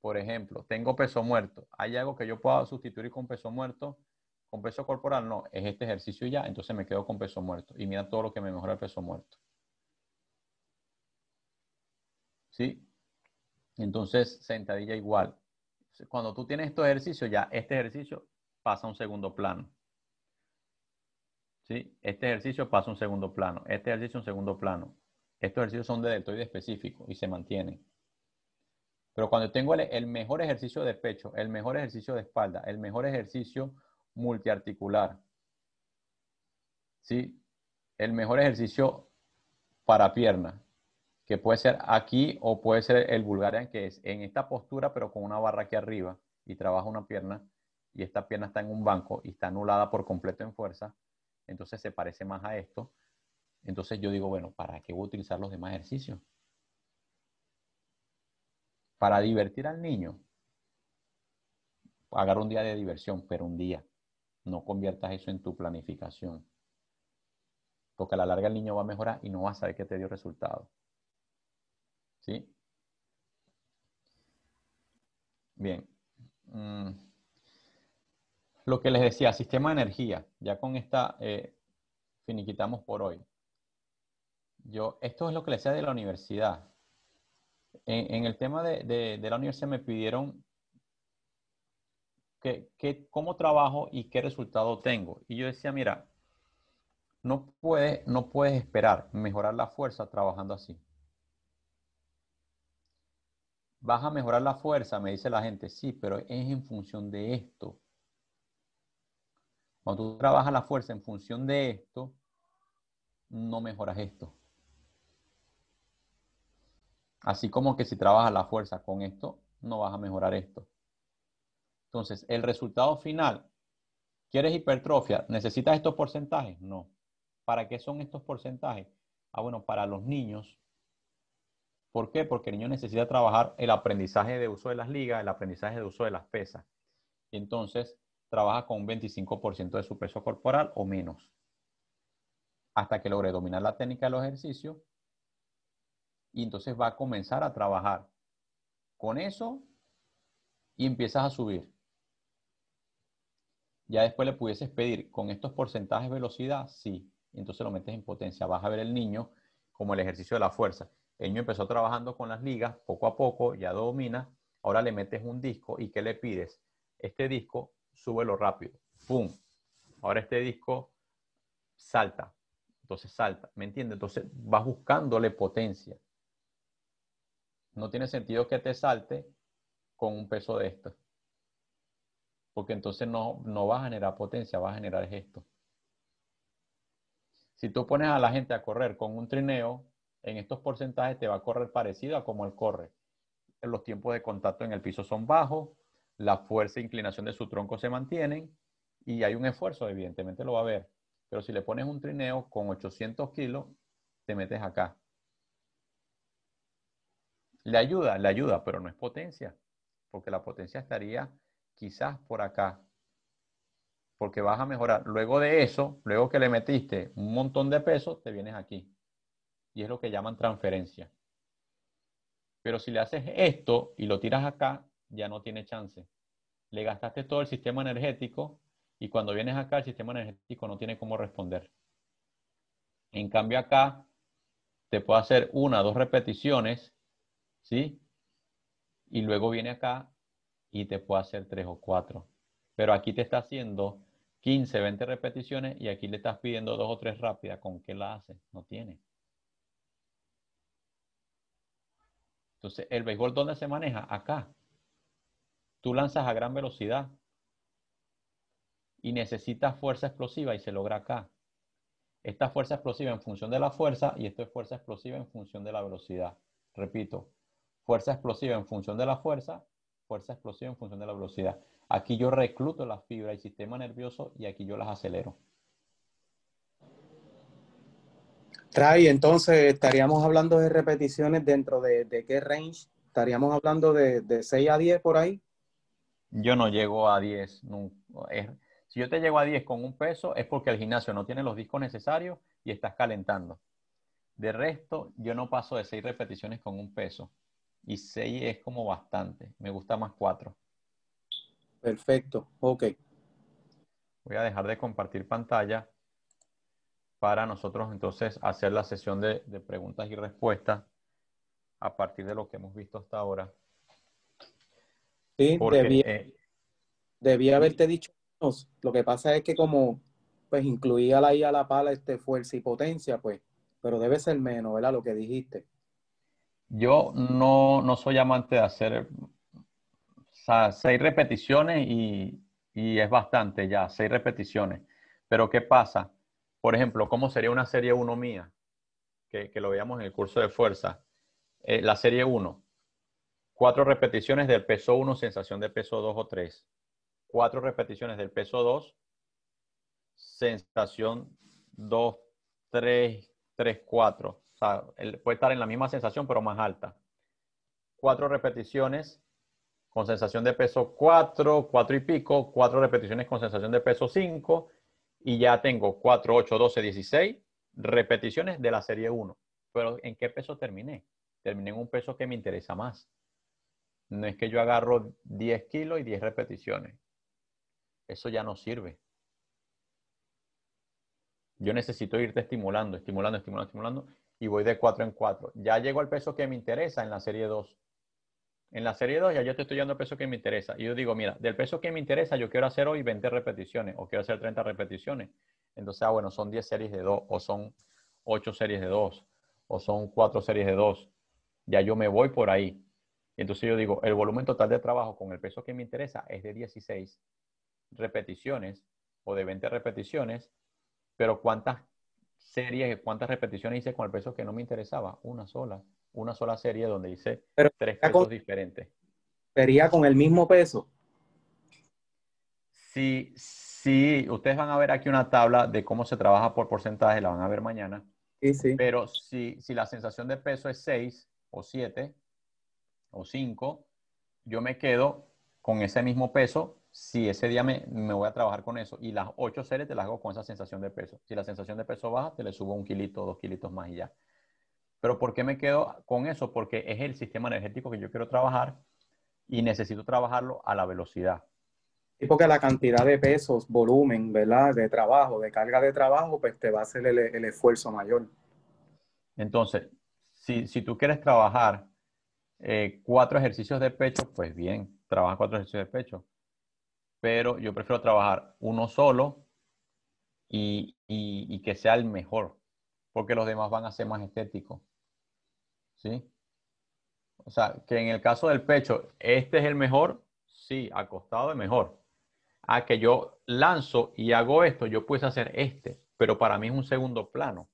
Por ejemplo, tengo peso muerto. ¿Hay algo que yo pueda sustituir con peso muerto? con peso corporal, no, es este ejercicio ya, entonces me quedo con peso muerto. Y mira todo lo que me mejora el peso muerto. ¿Sí? Entonces, sentadilla igual. Cuando tú tienes estos ejercicios, ya este ejercicio pasa a un segundo plano. ¿Sí? Este ejercicio pasa a un segundo plano. Este ejercicio a un segundo plano. Estos ejercicios son de deltoide específico y se mantienen. Pero cuando tengo el, el mejor ejercicio de pecho, el mejor ejercicio de espalda, el mejor ejercicio multiarticular. ¿Sí? El mejor ejercicio para pierna, que puede ser aquí o puede ser el Bulgarian, que es en esta postura, pero con una barra aquí arriba y trabaja una pierna y esta pierna está en un banco y está anulada por completo en fuerza, entonces se parece más a esto. Entonces yo digo, bueno, ¿para qué voy a utilizar los demás ejercicios? Para divertir al niño. Agarro un día de diversión, pero un día. No conviertas eso en tu planificación. Porque a la larga el niño va a mejorar y no va a saber que te dio resultado. ¿Sí? Bien. Mm. Lo que les decía, sistema de energía. Ya con esta eh, finiquitamos por hoy. Yo, esto es lo que les decía de la universidad. En, el tema de la universidad me pidieron cómo trabajo y qué resultado tengo? Y yo decía, mira, no, no puedes esperar mejorar la fuerza trabajando así. Vas a mejorar la fuerza, me dice la gente, sí, pero es en función de esto. Cuando tú trabajas la fuerza en función de esto, no mejoras esto. Así como que si trabajas la fuerza con esto, no vas a mejorar esto. Entonces, el resultado final, ¿quieres hipertrofia? ¿Necesitas estos porcentajes? No. ¿Para qué son estos porcentajes? Ah, bueno, para los niños. ¿Por qué? Porque el niño necesita trabajar el aprendizaje de uso de las ligas, el aprendizaje de uso de las pesas. entonces trabaja con un 25% de su peso corporal o menos. Hasta que logre dominar la técnica de los ejercicios. Y entonces va a comenzar a trabajar con eso y empiezas a subir. Ya después le pudieses pedir con estos porcentajes de velocidad, sí. Entonces lo metes en potencia. Vas a ver el niño como el ejercicio de la fuerza. El niño empezó trabajando con las ligas, poco a poco, ya domina. Ahora le metes un disco y ¿qué le pides? Este disco, súbelo rápido. ¡Pum! Ahora este disco salta. Entonces salta. ¿Me entiendes? Entonces vas buscándole potencia. No tiene sentido que te salte con un peso de esto porque entonces no, va a generar potencia, va a generar gesto. Si tú pones a la gente a correr con un trineo, en estos porcentajes te va a correr parecido a como él corre. Los tiempos de contacto en el piso son bajos, la fuerza e inclinación de su tronco se mantienen y hay un esfuerzo, evidentemente lo va a ver. Pero si le pones un trineo con 800 kilos, te metes acá. Le ayuda, le ayuda, pero no es potencia, porque la potencia estaría quizás por acá, porque vas a mejorar. Luego de eso, luego que le metiste un montón de peso, te vienes aquí. Y es lo que llaman transferencia. Pero si le haces esto y lo tiras acá, ya no tiene chance. Le gastaste todo el sistema energético y cuando vienes acá el sistema energético no tiene cómo responder. En cambio acá te puedo hacer una, dos repeticiones, ¿sí? Y luego viene acá y te puede hacer 3 o 4. Pero aquí te está haciendo 15, 20 repeticiones y aquí le estás pidiendo dos o tres rápidas. ¿Con qué la hace? No tiene. Entonces, ¿el béisbol dónde se maneja? Acá. Tú lanzas a gran velocidad y necesitas fuerza explosiva y se logra acá. Esta fuerza explosiva en función de la fuerza y esto es fuerza explosiva en función de la velocidad. Repito, fuerza explosiva en función de la fuerza fuerza explosiva en función de la velocidad. Aquí yo recluto las fibras del sistema nervioso y aquí yo las acelero. Trae, entonces estaríamos hablando de repeticiones dentro de, qué range? ¿Estaríamos hablando de, 6 a 10 por ahí? Yo no llego a 10. si yo te llego a 10 con un peso es porque el gimnasio no tiene los discos necesarios y estás calentando. De resto, yo no paso de 6 repeticiones con un peso y 6 es como bastante. Me gusta más 4. Perfecto, ok. Voy a dejar de compartir pantalla para nosotros entonces hacer la sesión de, preguntas y respuestas a partir de lo que hemos visto hasta ahora. Sí, debía, eh, haberte dicho. Lo que pasa es que como pues incluía la a la pala este fuerza y potencia, pues, pero debe ser menos, ¿verdad? Lo que dijiste. Yo no, no soy amante de hacer seis repeticiones y, y es bastante ya, seis repeticiones. Pero ¿qué pasa? Por ejemplo, ¿cómo sería una serie 1 mía? Que, que, lo veíamos en el curso de fuerza. Eh, la serie 1. Cuatro repeticiones del peso 1, sensación de peso 2 o 3. Cuatro repeticiones del peso 2, sensación 2, 3, 3, 4. O sea, puede estar en la misma sensación, pero más alta. Cuatro repeticiones con sensación de peso cuatro, cuatro y pico, Cuatro repeticiones con sensación de peso cinco. y ya tengo cuatro, ocho, doce, dieciséis repeticiones de la serie 1. Pero ¿en qué peso terminé? Terminé en un peso que me interesa más. No es que yo agarro 10 kilos y diez repeticiones. Eso ya no sirve. Yo necesito irte estimulando, estimulando, estimulando, estimulando y voy de 4 en 4. Ya llego al peso que me interesa en la serie 2. En la serie 2 ya yo estoy dando el peso que me interesa. Y yo digo, mira, del peso que me interesa yo quiero hacer hoy 20 repeticiones o quiero hacer 30 repeticiones. Entonces, ah, bueno, son 10 series de 2 o son 8 series de 2 o son 4 series de 2. Ya yo me voy por ahí. Entonces yo digo, el volumen total de trabajo con el peso que me interesa es de 16 repeticiones o de 20 repeticiones, pero ¿cuántas series, cuántas repeticiones hice con el peso que no me interesaba. Una sola, una sola serie donde hice tres pesos diferentes. ¿Sería con el mismo peso? Sí, sí, ustedes van a ver aquí una tabla de cómo se trabaja por porcentaje, la van a ver mañana. Sí, sí. Pero si, si la sensación de peso es 6 o 7 o 5, yo me quedo con ese mismo peso si ese día me, voy a trabajar con eso y las ocho series te las hago con esa sensación de peso. Si la sensación de peso baja, te le subo un kilito, dos kilitos más y ya. Pero ¿por qué me quedo con eso? Porque es el sistema energético que yo quiero trabajar y necesito trabajarlo a la velocidad. Y porque la cantidad de pesos, volumen, ¿verdad? De trabajo, de carga de trabajo, pues te va a hacer el, esfuerzo mayor. Entonces, si, tú quieres trabajar eh, cuatro ejercicios de pecho, pues bien, trabaja cuatro ejercicios de pecho pero yo prefiero trabajar uno solo y, que sea el mejor, porque los demás van a ser más estéticos. ¿Sí? O sea, que en el caso del pecho, este es el mejor, sí, acostado es mejor. A ah, que yo lanzo y hago esto, yo puedo hacer este, pero para mí es un segundo plano.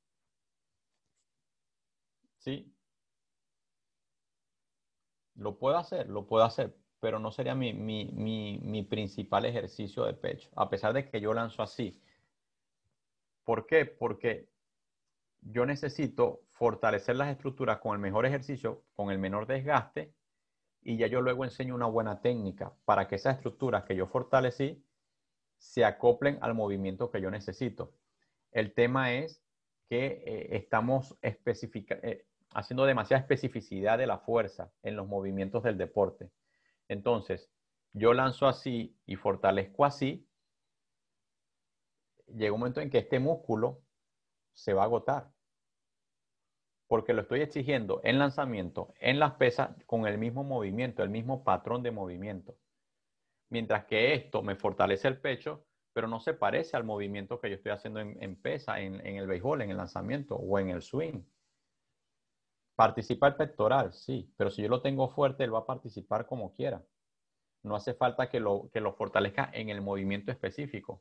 ¿Sí? Lo puedo hacer, lo puedo hacer, pero no sería mi, principal ejercicio de pecho, a pesar de que yo lanzo así. ¿Por qué? Porque yo necesito fortalecer las estructuras con el mejor ejercicio, con el menor desgaste, y ya yo luego enseño una buena técnica para que esas estructuras que yo fortalecí se acoplen al movimiento que yo necesito. El tema es que eh, estamos eh, haciendo demasiada especificidad de la fuerza en los movimientos del deporte entonces, yo lanzo así y fortalezco así, llega un momento en que este músculo se va a agotar. Porque lo estoy exigiendo en lanzamiento, en las pesas, con el mismo movimiento, el mismo patrón de movimiento. Mientras que esto me fortalece el pecho, pero no se parece al movimiento que yo estoy haciendo en, pesa, en, en el béisbol, en el lanzamiento o en el swing. Participa el pectoral, sí, pero si yo lo tengo fuerte, él va a participar como quiera. No hace falta que lo, que lo fortalezca en el movimiento específico,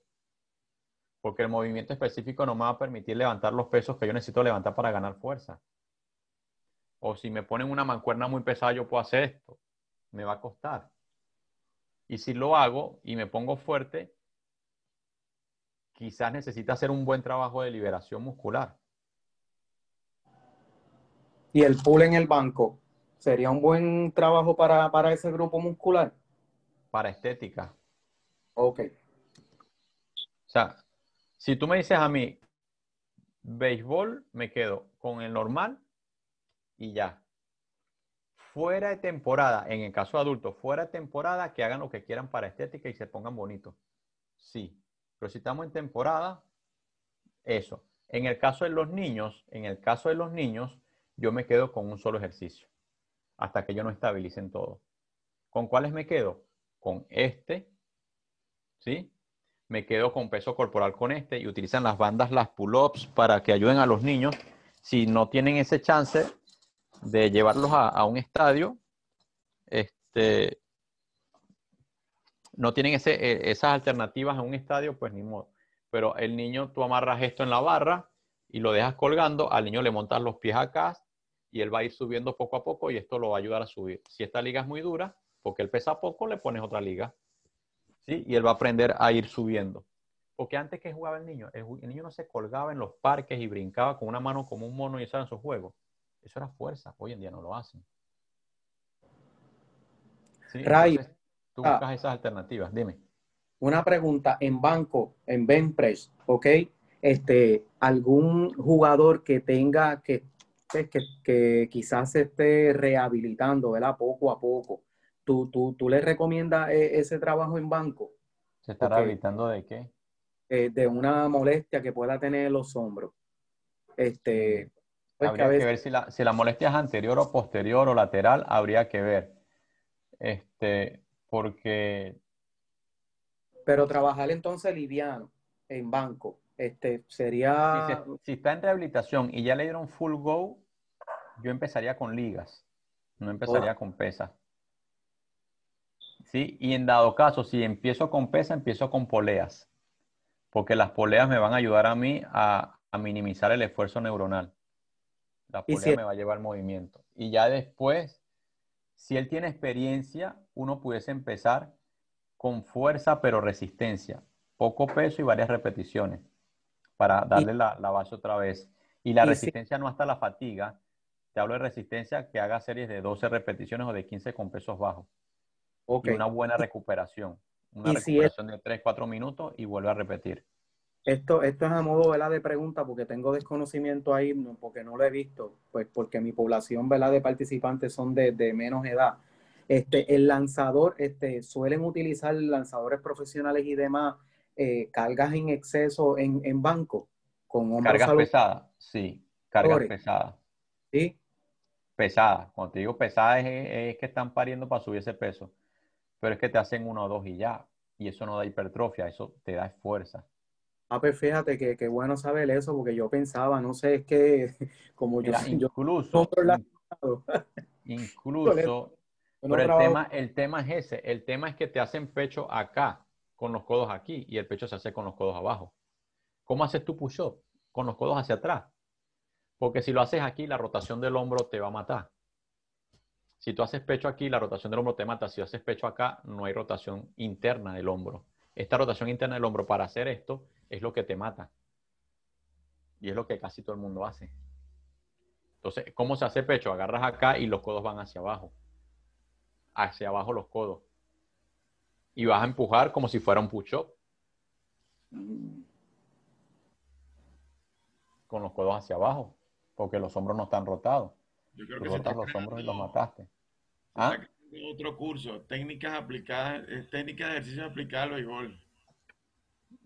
porque el movimiento específico no me va a permitir levantar los pesos que yo necesito levantar para ganar fuerza. O si me ponen una mancuerna muy pesada, yo puedo hacer esto. Me va a costar. Y si lo hago y me pongo fuerte, quizás necesita hacer un buen trabajo de liberación muscular y el pull en el banco, ¿sería un buen trabajo para, ese grupo muscular? Para estética. Ok. O sea, si tú me dices a mí, béisbol, me quedo con el normal y ya. Fuera de temporada, en el caso adulto, fuera de temporada, que hagan lo que quieran para estética y se pongan bonitos. Sí, pero si estamos en temporada, eso. En el caso de los niños, en el caso de los niños, yo me quedo con un solo ejercicio, hasta que yo no estabilicen todo. ¿Con cuáles me quedo? Con este, ¿sí? Me quedo con peso corporal con este y utilizan las bandas, las pull-ups, para que ayuden a los niños. Si no tienen ese chance de llevarlos a, un estadio, este, no tienen e, esas alternativas a un estadio, pues ni modo. Pero el niño, tú amarras esto en la barra y lo dejas colgando, al niño le montas los pies acá, y él va a ir subiendo poco a poco y esto lo va a ayudar a subir. Si esta liga es muy dura, porque él pesa poco, le pones otra liga. ¿sí? Y él va a aprender a ir subiendo. Porque antes que jugaba el niño, el, niño no se colgaba en los parques y brincaba con una mano como un mono y eso en su juego. Eso era fuerza. Hoy en día no lo hacen. Ray, tú ah. buscas esas alternativas. Dime. Una pregunta. En banco, en Ben press, ¿ok? Este, algún jugador que tenga, que que, quizás se esté rehabilitando, ¿verdad? Poco a poco. ¿Tú, tú, tú le recomiendas e, ese trabajo en banco? ¿Se está rehabilitando de qué? Eh, de una molestia que pueda tener los hombros. Este, pues, habría que, ver si la, si molestia es anterior o posterior o lateral, habría que ver. Este, porque... Pero trabajar entonces liviano en banco, este, sería... si, está en rehabilitación y ya le dieron full go, yo empezaría con ligas, no empezaría con pesa, ¿Sí? Y en dado caso, si empiezo con pesa, empiezo con poleas, porque las poleas me van a ayudar a mí a, minimizar el esfuerzo neuronal. La polea me va a llevar al movimiento. Y ya después, si él tiene experiencia, uno pudiese empezar con fuerza pero resistencia, poco peso y varias repeticiones para darle la, base otra vez. Y la resistencia no hasta la fatiga, te hablo de resistencia que haga series de 12 repeticiones o de 15 con pesos bajos. Ok. Y una buena recuperación. Una recuperación de 3, 4 minutos y vuelve a repetir. Esto, esto es a modo ¿verdad? de pregunta porque tengo desconocimiento ahí, porque no lo he visto, pues porque mi población ¿verdad? de participantes son de, de menos edad. Este, el lanzador, este, suelen utilizar lanzadores profesionales y demás eh, cargas en exceso en, banco. Con cargas pesadas, sí, cargas pesadas. ¿Sí? pesadas. Cuando te digo pesadas es, que están pariendo para subir ese peso, pero es que te hacen uno o dos y ya. Y eso no da hipertrofia, eso te da fuerza. Ah, pues fíjate que, bueno saber eso, porque yo pensaba, no sé, es que como yo... Incluso, incluso, pero el tema, el tema es ese, el tema es que te hacen pecho acá, con los codos aquí, y el pecho se hace con los codos abajo. ¿Cómo haces tu push-up? Con los codos hacia atrás. Porque si lo haces aquí, la rotación del hombro te va a matar. Si tú haces pecho aquí, la rotación del hombro te mata. Si haces pecho acá, no hay rotación interna del hombro. Esta rotación interna del hombro para hacer esto es lo que te mata. Y es lo que casi todo el mundo hace. Entonces, ¿cómo se hace pecho? Agarras acá y los codos van hacia abajo. Hacia abajo los codos. Y vas a empujar como si fuera un push-up. Con los codos hacia abajo porque los hombros no están rotados. Yo creo que rotas los hombros y los mataste. ¿Ah? Otro curso, técnicas aplicadas, técnicas de ejercicio aplicadas al béisbol.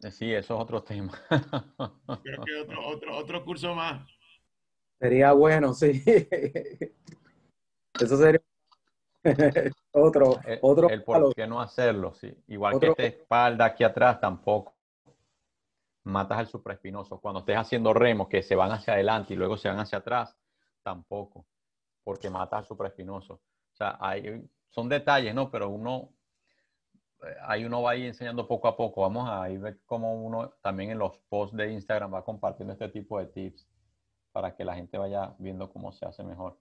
Eh, sí, eso es otro tema. creo que otro, otro, otro curso más. Sería bueno, sí. Eso sería otro, otro. El por qué no hacerlo, sí. Igual que esta espalda aquí atrás tampoco matas al supraespinoso. Cuando estés haciendo remos que se van hacia adelante y luego se van hacia atrás, tampoco, porque matas al supraespinoso. O sea, hay, son detalles, ¿no? Pero uno, eh, ahí uno va a enseñando poco a poco. Vamos a ir ver cómo uno también en los posts de Instagram va compartiendo este tipo de tips para que la gente vaya viendo cómo se hace mejor.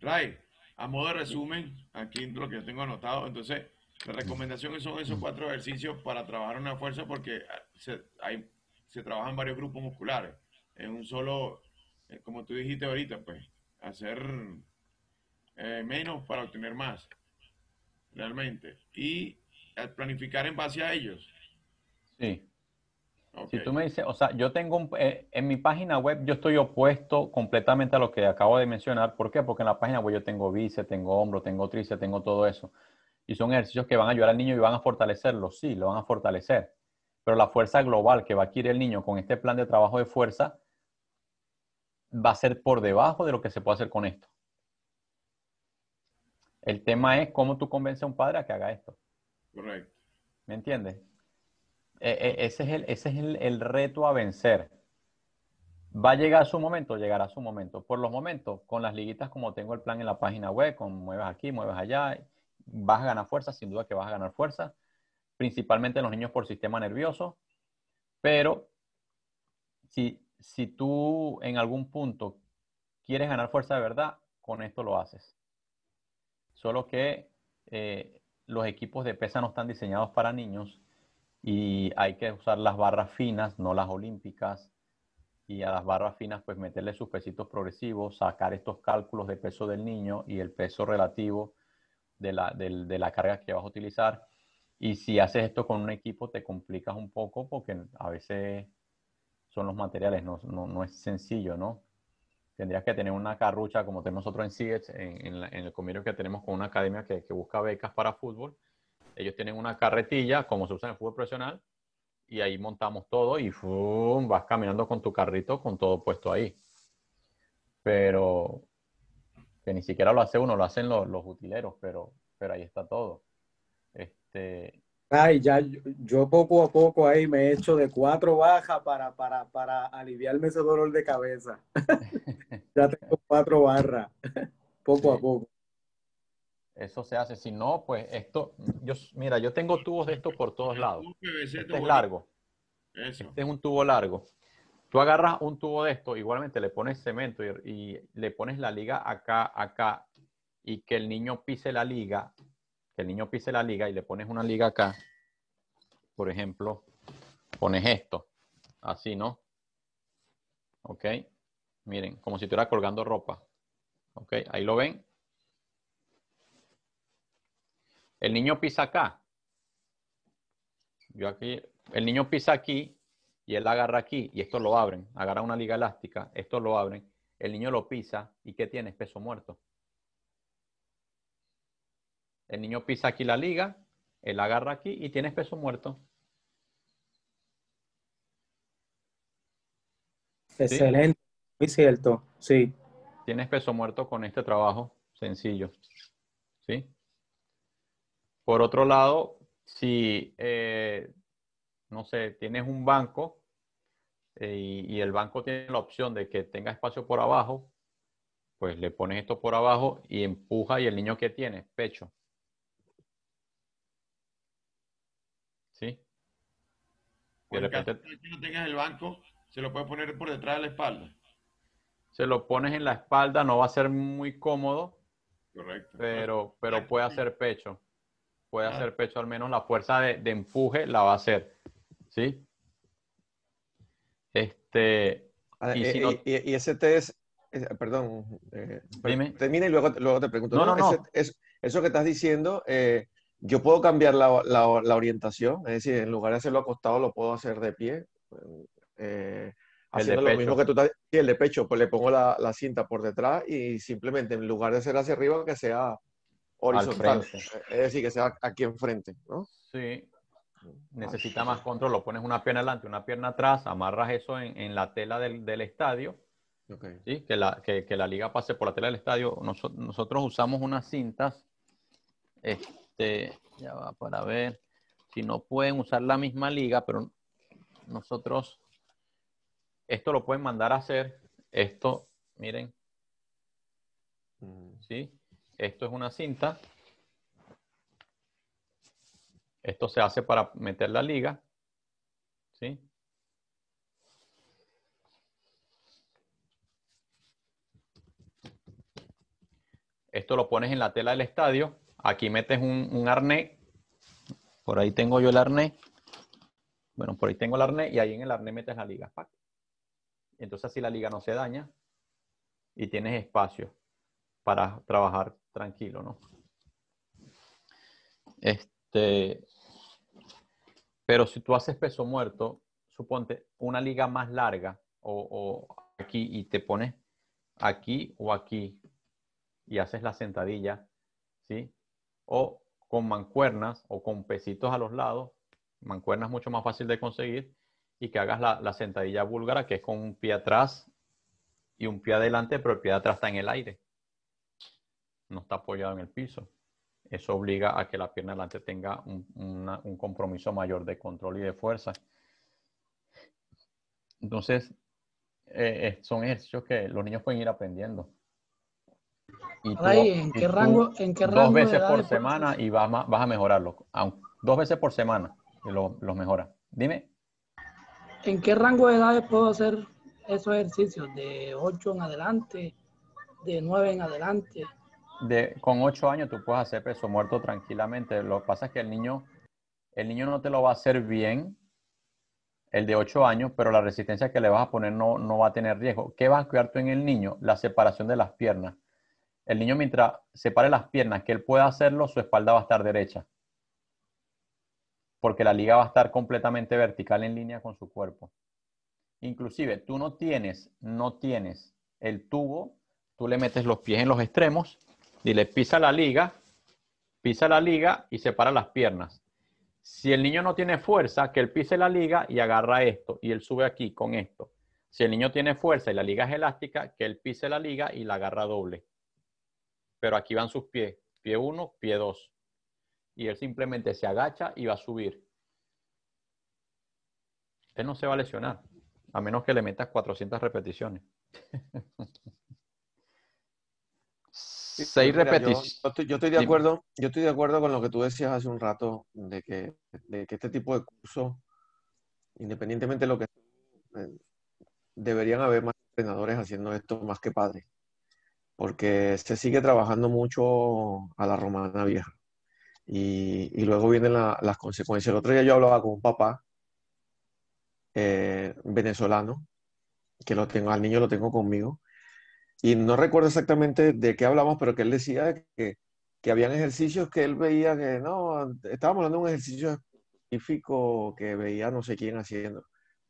Ray, a modo de resumen, aquí lo que yo tengo anotado, entonces la recomendación son esos cuatro ejercicios para trabajar una fuerza porque ah, se, hay, se trabajan varios grupos musculares. En un solo, eh, como tú dijiste ahorita, pues, hacer eh, menos para obtener más, realmente. Y eh, planificar en base a ellos. Sí. Si tú me dices, o sea, yo tengo, en mi página web yo estoy opuesto completamente a lo que acabo de mencionar. ¿Por qué? Porque en la página web yo tengo bíceps, tengo hombro, tengo tríceps, tengo todo eso y son ejercicios que van a ayudar al niño y van a fortalecerlo, sí, lo van a fortalecer. Pero la fuerza global que va a adquirir el niño con este plan de trabajo de fuerza va a ser por debajo de lo que se puede hacer con esto. El tema es cómo tú convences a un padre a que haga esto. Correcto. ¿Me entiendes? E, e, ese es, el, ese es el, reto a vencer. ¿Va a llegar a su momento? Llegará a su momento. Por los momentos, con las liguitas como tengo el plan en la página web, con muevas aquí, muevas allá, vas a ganar fuerza, sin duda que vas a ganar fuerza, principalmente en los niños por sistema nervioso, pero si, tú en algún punto quieres ganar fuerza de verdad, con esto lo haces. Solo que eh, los equipos de pesa no están diseñados para niños y hay que usar las barras finas, no las olímpicas. Y a las barras finas, pues meterle sus pesitos progresivos, sacar estos cálculos de peso del niño y el peso relativo de la, de, la carga que vas a utilizar. Y si haces esto con un equipo, te complicas un poco porque a veces son los materiales, no, no, es sencillo, ¿no? Tendrías que tener una carrucha como tenemos nosotros en CIET, en, el convenio que tenemos con una academia que, busca becas para fútbol. Ellos tienen una carretilla, como se usa en fútbol profesional, y ahí montamos todo y ¡fum! vas caminando con tu carrito con todo puesto ahí. Pero que ni siquiera lo hace uno, lo hacen los, utileros, pero, pero ahí está todo. Este, Ay, ya yo poco a poco ahí me he hecho de cuatro bajas para, para, aliviarme ese dolor de cabeza. ya tengo cuatro barras, poco a poco. Eso se hace, si no, pues esto, yo, mira, yo tengo tubos de estos por todos lados. Este es largo. Este es un tubo largo. Tú agarras un tubo de esto, igualmente le pones cemento y, le pones la liga acá, acá, y que el niño pise la liga, que el niño pise la liga y le pones una liga acá, por ejemplo, pones esto, así, ¿no? ¿Ok? Miren, como si estuviera colgando ropa. ¿Ok? Ahí lo ven. El niño pisa acá. Yo aquí, el niño pisa aquí y él agarra aquí y esto lo abren, agarra una liga elástica, esto lo abren, el niño lo pisa y ¿qué tiene? peso muerto. El niño pisa aquí la liga, él agarra aquí y tiene peso muerto. Excelente, muy cierto, sí. Tienes peso muerto con este trabajo sencillo, ¿sí? Por otro lado, si, eh, no sé, tienes un banco eh, y, el banco tiene la opción de que tenga espacio por abajo, pues le pones esto por abajo y empuja y el niño que tiene, pecho. ¿Sí? Y que no tengas el banco, se lo puedes poner por detrás de la espalda. Se lo pones en la espalda, no va a ser muy cómodo. Correcto. Pero, ah, pero puede hacer pecho. Puede ah. hacer pecho, al menos la fuerza de, de empuje la va a hacer. ¿Sí? Este, ah, eh, eh, y, ese test, eh, perdón, termina y luego, luego te pregunto. No, no, no. eso que estás diciendo, yo puedo cambiar la, la, orientación, es decir, en lugar de hacerlo acostado, lo puedo hacer de pie. haciendo lo mismo que tú el de pecho, pues le pongo la, la cinta por detrás y simplemente en lugar de hacer hacia arriba, que sea horizontal. Es decir, que sea aquí enfrente, ¿no? Sí, necesita más control, lo pones una pierna adelante, una pierna atrás, amarras eso en, la tela del, estadio, ¿sí? que, la, liga pase por la tela del estadio. nosotros usamos unas cintas, este, ya va para ver, si no pueden usar la misma liga, pero nosotros, esto lo pueden mandar a hacer, esto, miren, mm. ¿sí? Esto es una cinta esto se hace para meter la liga. ¿Sí? Esto lo pones en la tela del estadio. Aquí metes un, arné. arnés. Por ahí tengo yo el arnés. Bueno, por ahí tengo el arnés y ahí en el arnés metes la liga. Entonces así la liga no se daña y tienes espacio para trabajar tranquilo, ¿no? Este, este, pero si tú haces peso muerto, suponte una liga más larga o, aquí y te pones aquí o aquí y haces la sentadilla, ¿sí? O con mancuernas o con pesitos a los lados, mancuernas mucho más fácil de conseguir, y que hagas la, la, sentadilla búlgara, que es con un pie atrás y un pie adelante, pero el pie atrás está en el aire. No está apoyado en el piso eso obliga a que la pierna delante tenga un, compromiso mayor de control y de fuerza. Entonces, eh, eh, son ejercicios que los niños pueden ir aprendiendo. ¿en, qué rango, ¿en, qué rango, Dos veces por semana y vas, a mejorarlo. Dos veces por semana los lo mejoras. Dime. ¿En qué rango de edades puedo hacer esos ejercicios? ¿De 8 en adelante? ¿De 9 en adelante? con ocho años tú puedes hacer peso muerto tranquilamente. Lo que pasa es que el niño, el niño no te lo va a hacer bien, el de 8 años, pero la resistencia que le vas a poner no, no va a tener riesgo. ¿Qué vas a cuidar tú en el niño? La separación de las piernas. El niño mientras separe las piernas, que él pueda hacerlo, su espalda va a estar derecha. Porque la liga va a estar completamente vertical en línea con su cuerpo. Inclusive, tú no tienes, no tienes el tubo, tú le metes los pies en los extremos Dile, pisa la liga, pisa la liga y separa las piernas. Si el niño no tiene fuerza, que él pise la liga y agarra esto y él sube aquí con esto. Si el niño tiene fuerza y la liga es elástica, que él pise la liga y la agarra doble. Pero aquí van sus pies, pie 1, pie 2. Y él simplemente se agacha y va a subir. Él no se va a lesionar, a menos que le metas 400 repeticiones. seis pues Yo, estoy de acuerdo, yo estoy de acuerdo con lo que tú decías hace un rato, de que, este tipo de cursos, independientemente de lo que eh, deberían haber más entrenadores haciendo esto más que padres, porque se sigue trabajando mucho a la romana vieja. Y, luego vienen las consecuencias. El otro día yo hablaba con un papá eh, venezolano, que lo tengo, al niño lo tengo conmigo, y no recuerdo exactamente de qué hablamos, pero que él decía que, que habían ejercicios que él veía que no, estábamos hablando de un ejercicio específico que veía no sé quién haciendo.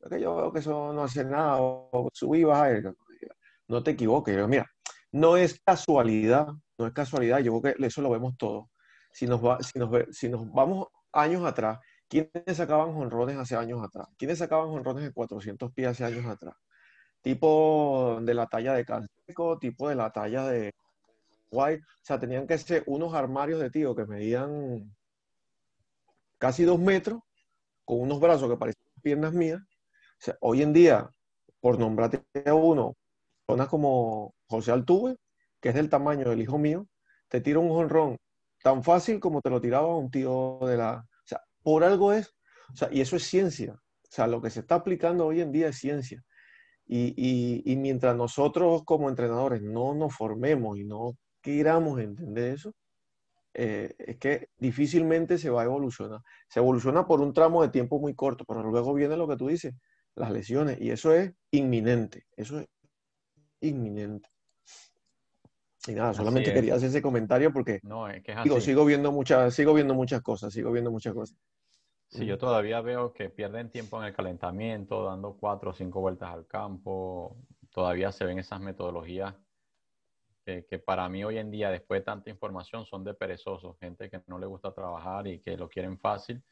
Que yo veo que eso no hace nada, o subí, baja, no te equivoques. Yo, mira, no es casualidad, no es casualidad, yo creo que eso lo vemos todo Si nos, va, si nos, si nos vamos años atrás, ¿quiénes sacaban jonrones hace años atrás? ¿Quiénes sacaban jonrones de 400 pies hace años atrás? tipo de la talla de Canseco, tipo de la talla de White. O sea, tenían que ser unos armarios de tío que medían casi dos metros, con unos brazos que parecían piernas mías. O sea, hoy en día, por nombrarte a uno, personas como José Altuve, que es del tamaño del hijo mío, te tira un jonrón tan fácil como te lo tiraba un tío de la... O sea, por algo es... O sea, y eso es ciencia. O sea, lo que se está aplicando hoy en día es ciencia. Y, mientras nosotros como entrenadores no nos formemos y no queramos entender eso, eh, es que difícilmente se va a evolucionar. Se evoluciona por un tramo de tiempo muy corto, pero luego viene lo que tú dices, las lesiones, y eso es inminente, eso es inminente. Y nada, solamente quería hacer ese comentario porque no, Digo, sigo viendo muchas, sigo viendo muchas cosas, sigo viendo muchas cosas. Sí, yo todavía veo que pierden tiempo en el calentamiento, dando cuatro o cinco vueltas al campo. Todavía se ven esas metodologías que, para mí hoy en día, después de tanta información, son de perezosos, gente que no le gusta trabajar y que lo quieren fácil.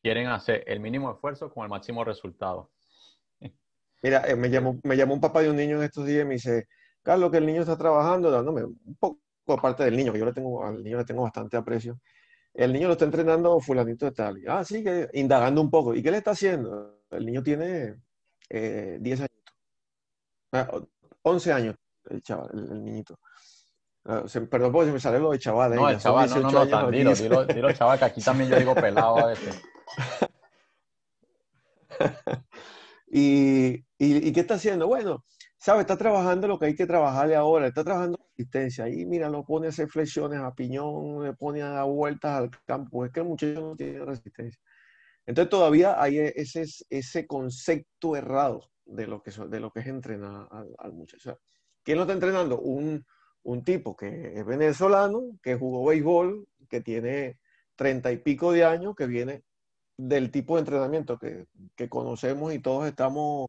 Quieren hacer el mínimo esfuerzo con el máximo resultado. Mira, eh, me, llamó, un papá de un niño en estos días y me dice, Carlos, que el niño está trabajando, dándome un poco aparte del niño, que yo le tengo, al niño le tengo bastante aprecio el niño lo está entrenando fulanito de tal. ah, sí, que indagando un poco. ¿Y qué le está haciendo? El niño tiene 10 años. 11 años, el chaval, el, niñito. Ah, perdón, porque se me sale lo de chaval. ¿eh? No, el chaval, no, no, no, tan, dilo, dilo, chaval, que aquí también yo digo pelado a ¿Y qué está haciendo? Bueno, Sabe, Está trabajando lo que hay que trabajarle ahora. Está trabajando resistencia. Ahí, mira, lo pone a hacer flexiones a piñón, le pone a dar vueltas al campo. Es que el muchacho no tiene resistencia. Entonces, todavía hay e-, ese, ese concepto errado de lo que, de lo que es entrenar al, muchacho. ¿Quién lo está entrenando? Un, tipo que es venezolano, que jugó béisbol, que tiene treinta y pico de años, que viene del tipo de entrenamiento que, que conocemos y todos estamos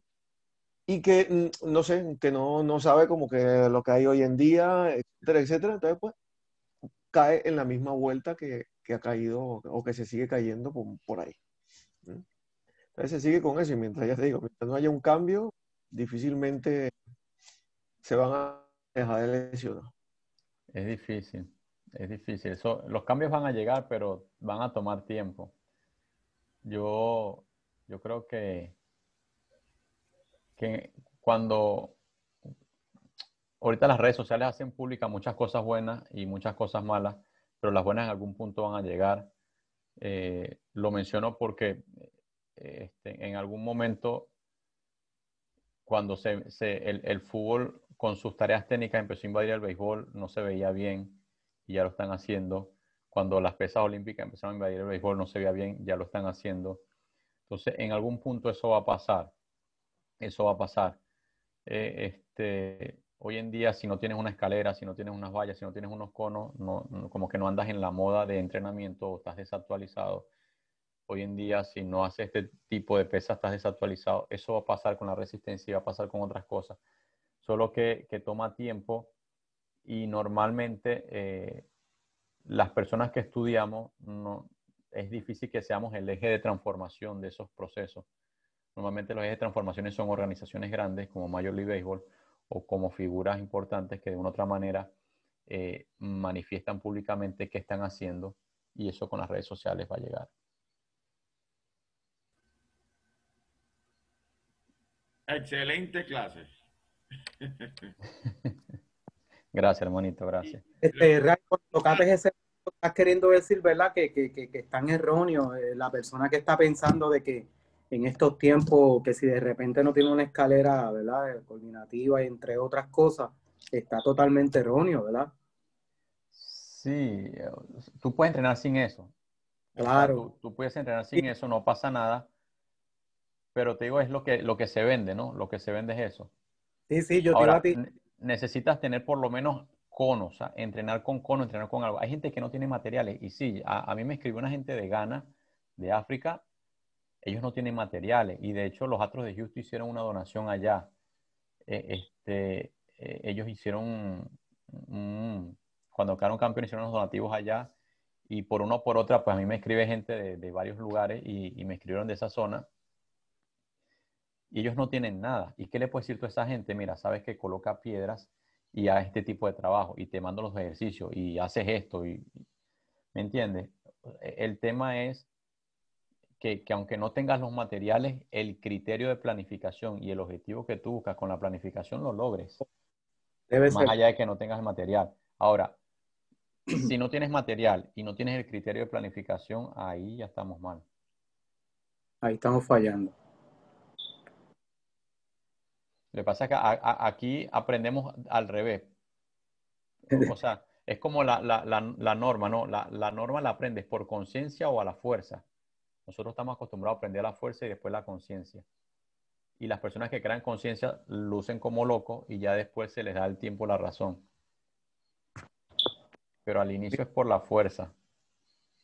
y que, mm, no sé, que no, sabe como que lo que hay hoy en día, etcétera, etcétera. Entonces, pues, cae en la misma vuelta que, ha caído o que se sigue cayendo por, por ahí. Entonces se sigue con eso y mientras, ya te digo, mientras no haya un cambio, difícilmente se van a dejar de Es difícil, es difícil. los cambios van a llegar, pero van a tomar tiempo. Yo, yo creo que que cuando ahorita las redes sociales hacen pública muchas cosas buenas y muchas cosas malas, pero las buenas en algún punto van a llegar. Eh, lo menciono porque este, en algún momento, cuando el, el, fútbol con sus tareas técnicas empezó a invadir el béisbol, no se veía bien y ya lo están haciendo. Cuando las pesas olímpicas empezaron a invadir el béisbol, no se veía bien, ya lo están haciendo. Entonces, en algún punto eso va a pasar eso va a pasar. Eh, este, hoy en día, si no tienes una escalera, si no tienes unas vallas, si no tienes unos conos, como que no andas en la moda de entrenamiento o estás desactualizado. Hoy en día, si no haces este tipo de pesas, estás desactualizado. Eso va a pasar con la resistencia y va a pasar con otras cosas. Solo que, toma tiempo y normalmente eh, las personas que estudiamos no, es difícil que seamos el eje de transformación de esos procesos. Normalmente los ejes de transformaciones son organizaciones grandes como Major League Baseball o como figuras importantes que de una u otra manera eh, manifiestan públicamente qué están haciendo y eso con las redes sociales va a llegar. Excelente clase. gracias, hermanito, gracias. Este, estás queriendo decir, ¿verdad? Que, es tan erróneo eh, la persona que está pensando de que en estos tiempos que si de repente no tiene una escalera, ¿verdad? Eh, coordinativa entre otras cosas, está totalmente erróneo, ¿verdad? Sí, eh, tú puedes entrenar sin eso. Claro. tú, puedes entrenar sin eso, no pasa nada. Pero te digo, es lo que, lo que se vende, ¿no? Lo que se vende es eso. Sí, sí, yo Ahora, a Necesitas tener por lo menos conos, o sea, entrenar con cono, entrenar con algo. Hay gente que no tiene materiales. Y sí, a, a mí me escribió una gente de Ghana, de África, ellos no tienen materiales y de hecho los Astros de Houston hicieron una donación allá. Eh, este, eh, ellos hicieron, cuando quedaron campeones, hicieron unos donativos allá y por uno o por otra, pues a mí me escribe gente de, varios lugares y, me escribieron de esa zona. Y ellos no tienen nada. ¿Y qué le puedes decir tú a esa gente? Mira, sabes que coloca piedras y hace este tipo de trabajo y te mando los ejercicios y haces esto y, ¿me entiendes? El tema es que, aunque no tengas los materiales, el criterio de planificación y el objetivo que tú buscas con la planificación lo logres. Debe más allá de que no tengas el material. Ahora, si no tienes material y no tienes el criterio de planificación, ahí ya estamos mal. Ahí estamos fallando. Lo que pasa es que aquí aprendemos al revés. O sea, es como la, la norma, ¿no? La, norma la aprendes por conciencia o a la fuerza. Nosotros estamos acostumbrados a aprender la fuerza y después la conciencia. Y las personas que crean conciencia lucen como locos y ya después se les da el tiempo la razón. Pero al inicio es por la fuerza.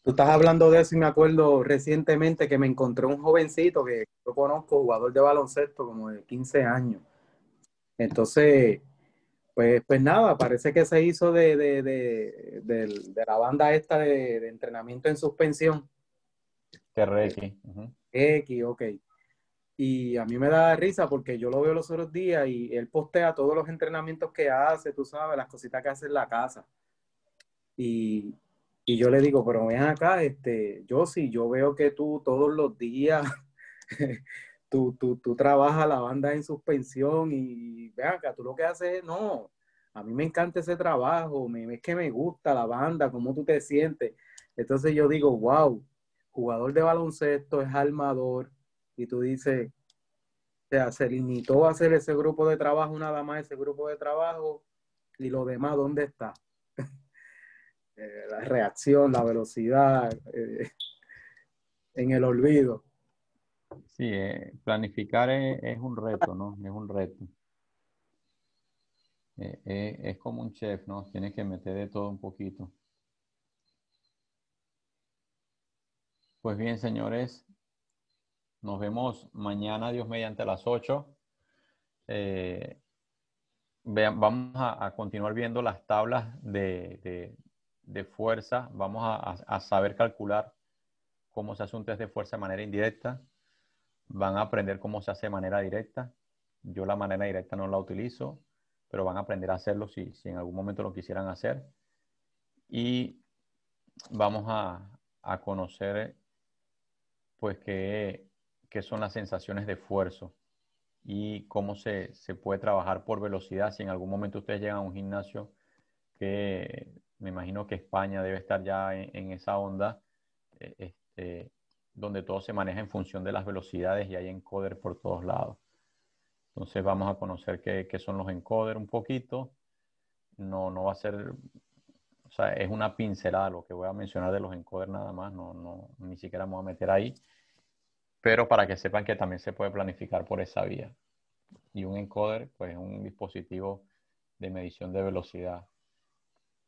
Tú estás hablando de eso y me acuerdo recientemente que me encontré un jovencito que yo conozco, jugador de baloncesto como de 15 años. Entonces, pues, pues nada, parece que se hizo de, de la banda esta de, entrenamiento en suspensión. X, ok. Y a mí me da risa porque yo lo veo los otros días y él postea todos los entrenamientos que hace, tú sabes, las cositas que hace en la casa. Y, yo le digo, pero ven acá, este, yo sí, yo veo que tú todos los días tú, trabajas la banda en suspensión y ven acá, tú lo que haces no, a mí me encanta ese trabajo, me, es que me gusta la banda, cómo tú te sientes. Entonces yo digo, wow, jugador de baloncesto, es armador, y tú dices, o sea, se limitó a hacer ese grupo de trabajo, nada más ese grupo de trabajo, y lo demás, ¿dónde está? Eh, la reacción, la velocidad, eh, en el olvido. Sí, eh, planificar es, un reto, ¿no? Es un reto. es como un chef, ¿no? Tienes que meter de todo un poquito. Pues bien, señores, nos vemos mañana, Dios mediante las 8. Eh, vamos a, continuar viendo las tablas de, fuerza. Vamos a, saber calcular cómo se hace un test de fuerza de manera indirecta. Van a aprender cómo se hace de manera directa. Yo la manera directa no la utilizo, pero van a aprender a hacerlo si, en algún momento lo quisieran hacer. Y vamos a, a conocer pues qué, son las sensaciones de esfuerzo y cómo se, puede trabajar por velocidad. Si en algún momento ustedes llegan a un gimnasio que me imagino que España debe estar ya en, esa onda, eh, este, donde todo se maneja en función de las velocidades y hay encoder por todos lados. Entonces vamos a conocer qué, son los encoder un poquito. No, no va a ser o sea, es una pincelada lo que voy a mencionar de los encoders nada más, ni siquiera me a meter ahí, pero para que sepan que también se puede planificar por esa vía. Y un encoder, pues es un dispositivo de medición de velocidad,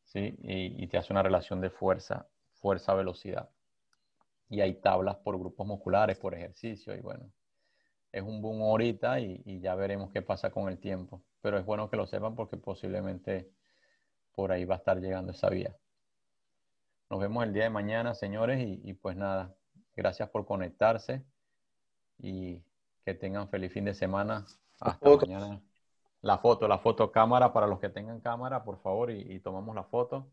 ¿sí? Y, te hace una relación de fuerza, fuerza-velocidad. Y hay tablas por grupos musculares, por ejercicio, y bueno, es un boom ahorita y, y ya veremos qué pasa con el tiempo. Pero es bueno que lo sepan porque posiblemente por ahí va a estar llegando esa vía. Nos vemos el día de mañana, señores, y, pues nada, gracias por conectarse y que tengan feliz fin de semana. Hasta la mañana. La foto, la foto cámara para los que tengan cámara, por favor, y, tomamos la foto.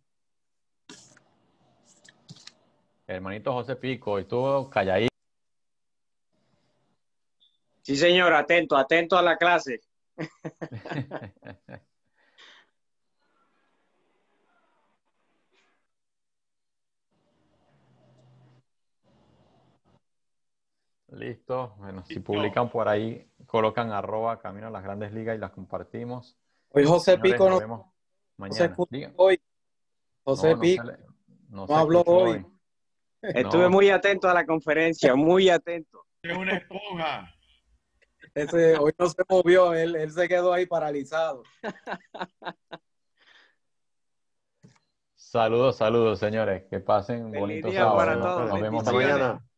hermanito José Pico, estuvo callaí? Sí, señor, atento, atento a la clase. Listo. Bueno, si publican por ahí, colocan arroba camino a las grandes ligas y las compartimos. Hoy José Pico nos vemos mañana. hoy. José Pico. No, habló hoy. Estuve muy atento a la conferencia, muy atento. Es una esponja. hoy no se movió, él, se quedó ahí paralizado. Saludos, saludos, señores. Que pasen bonito sábado. Nos vemos mañana.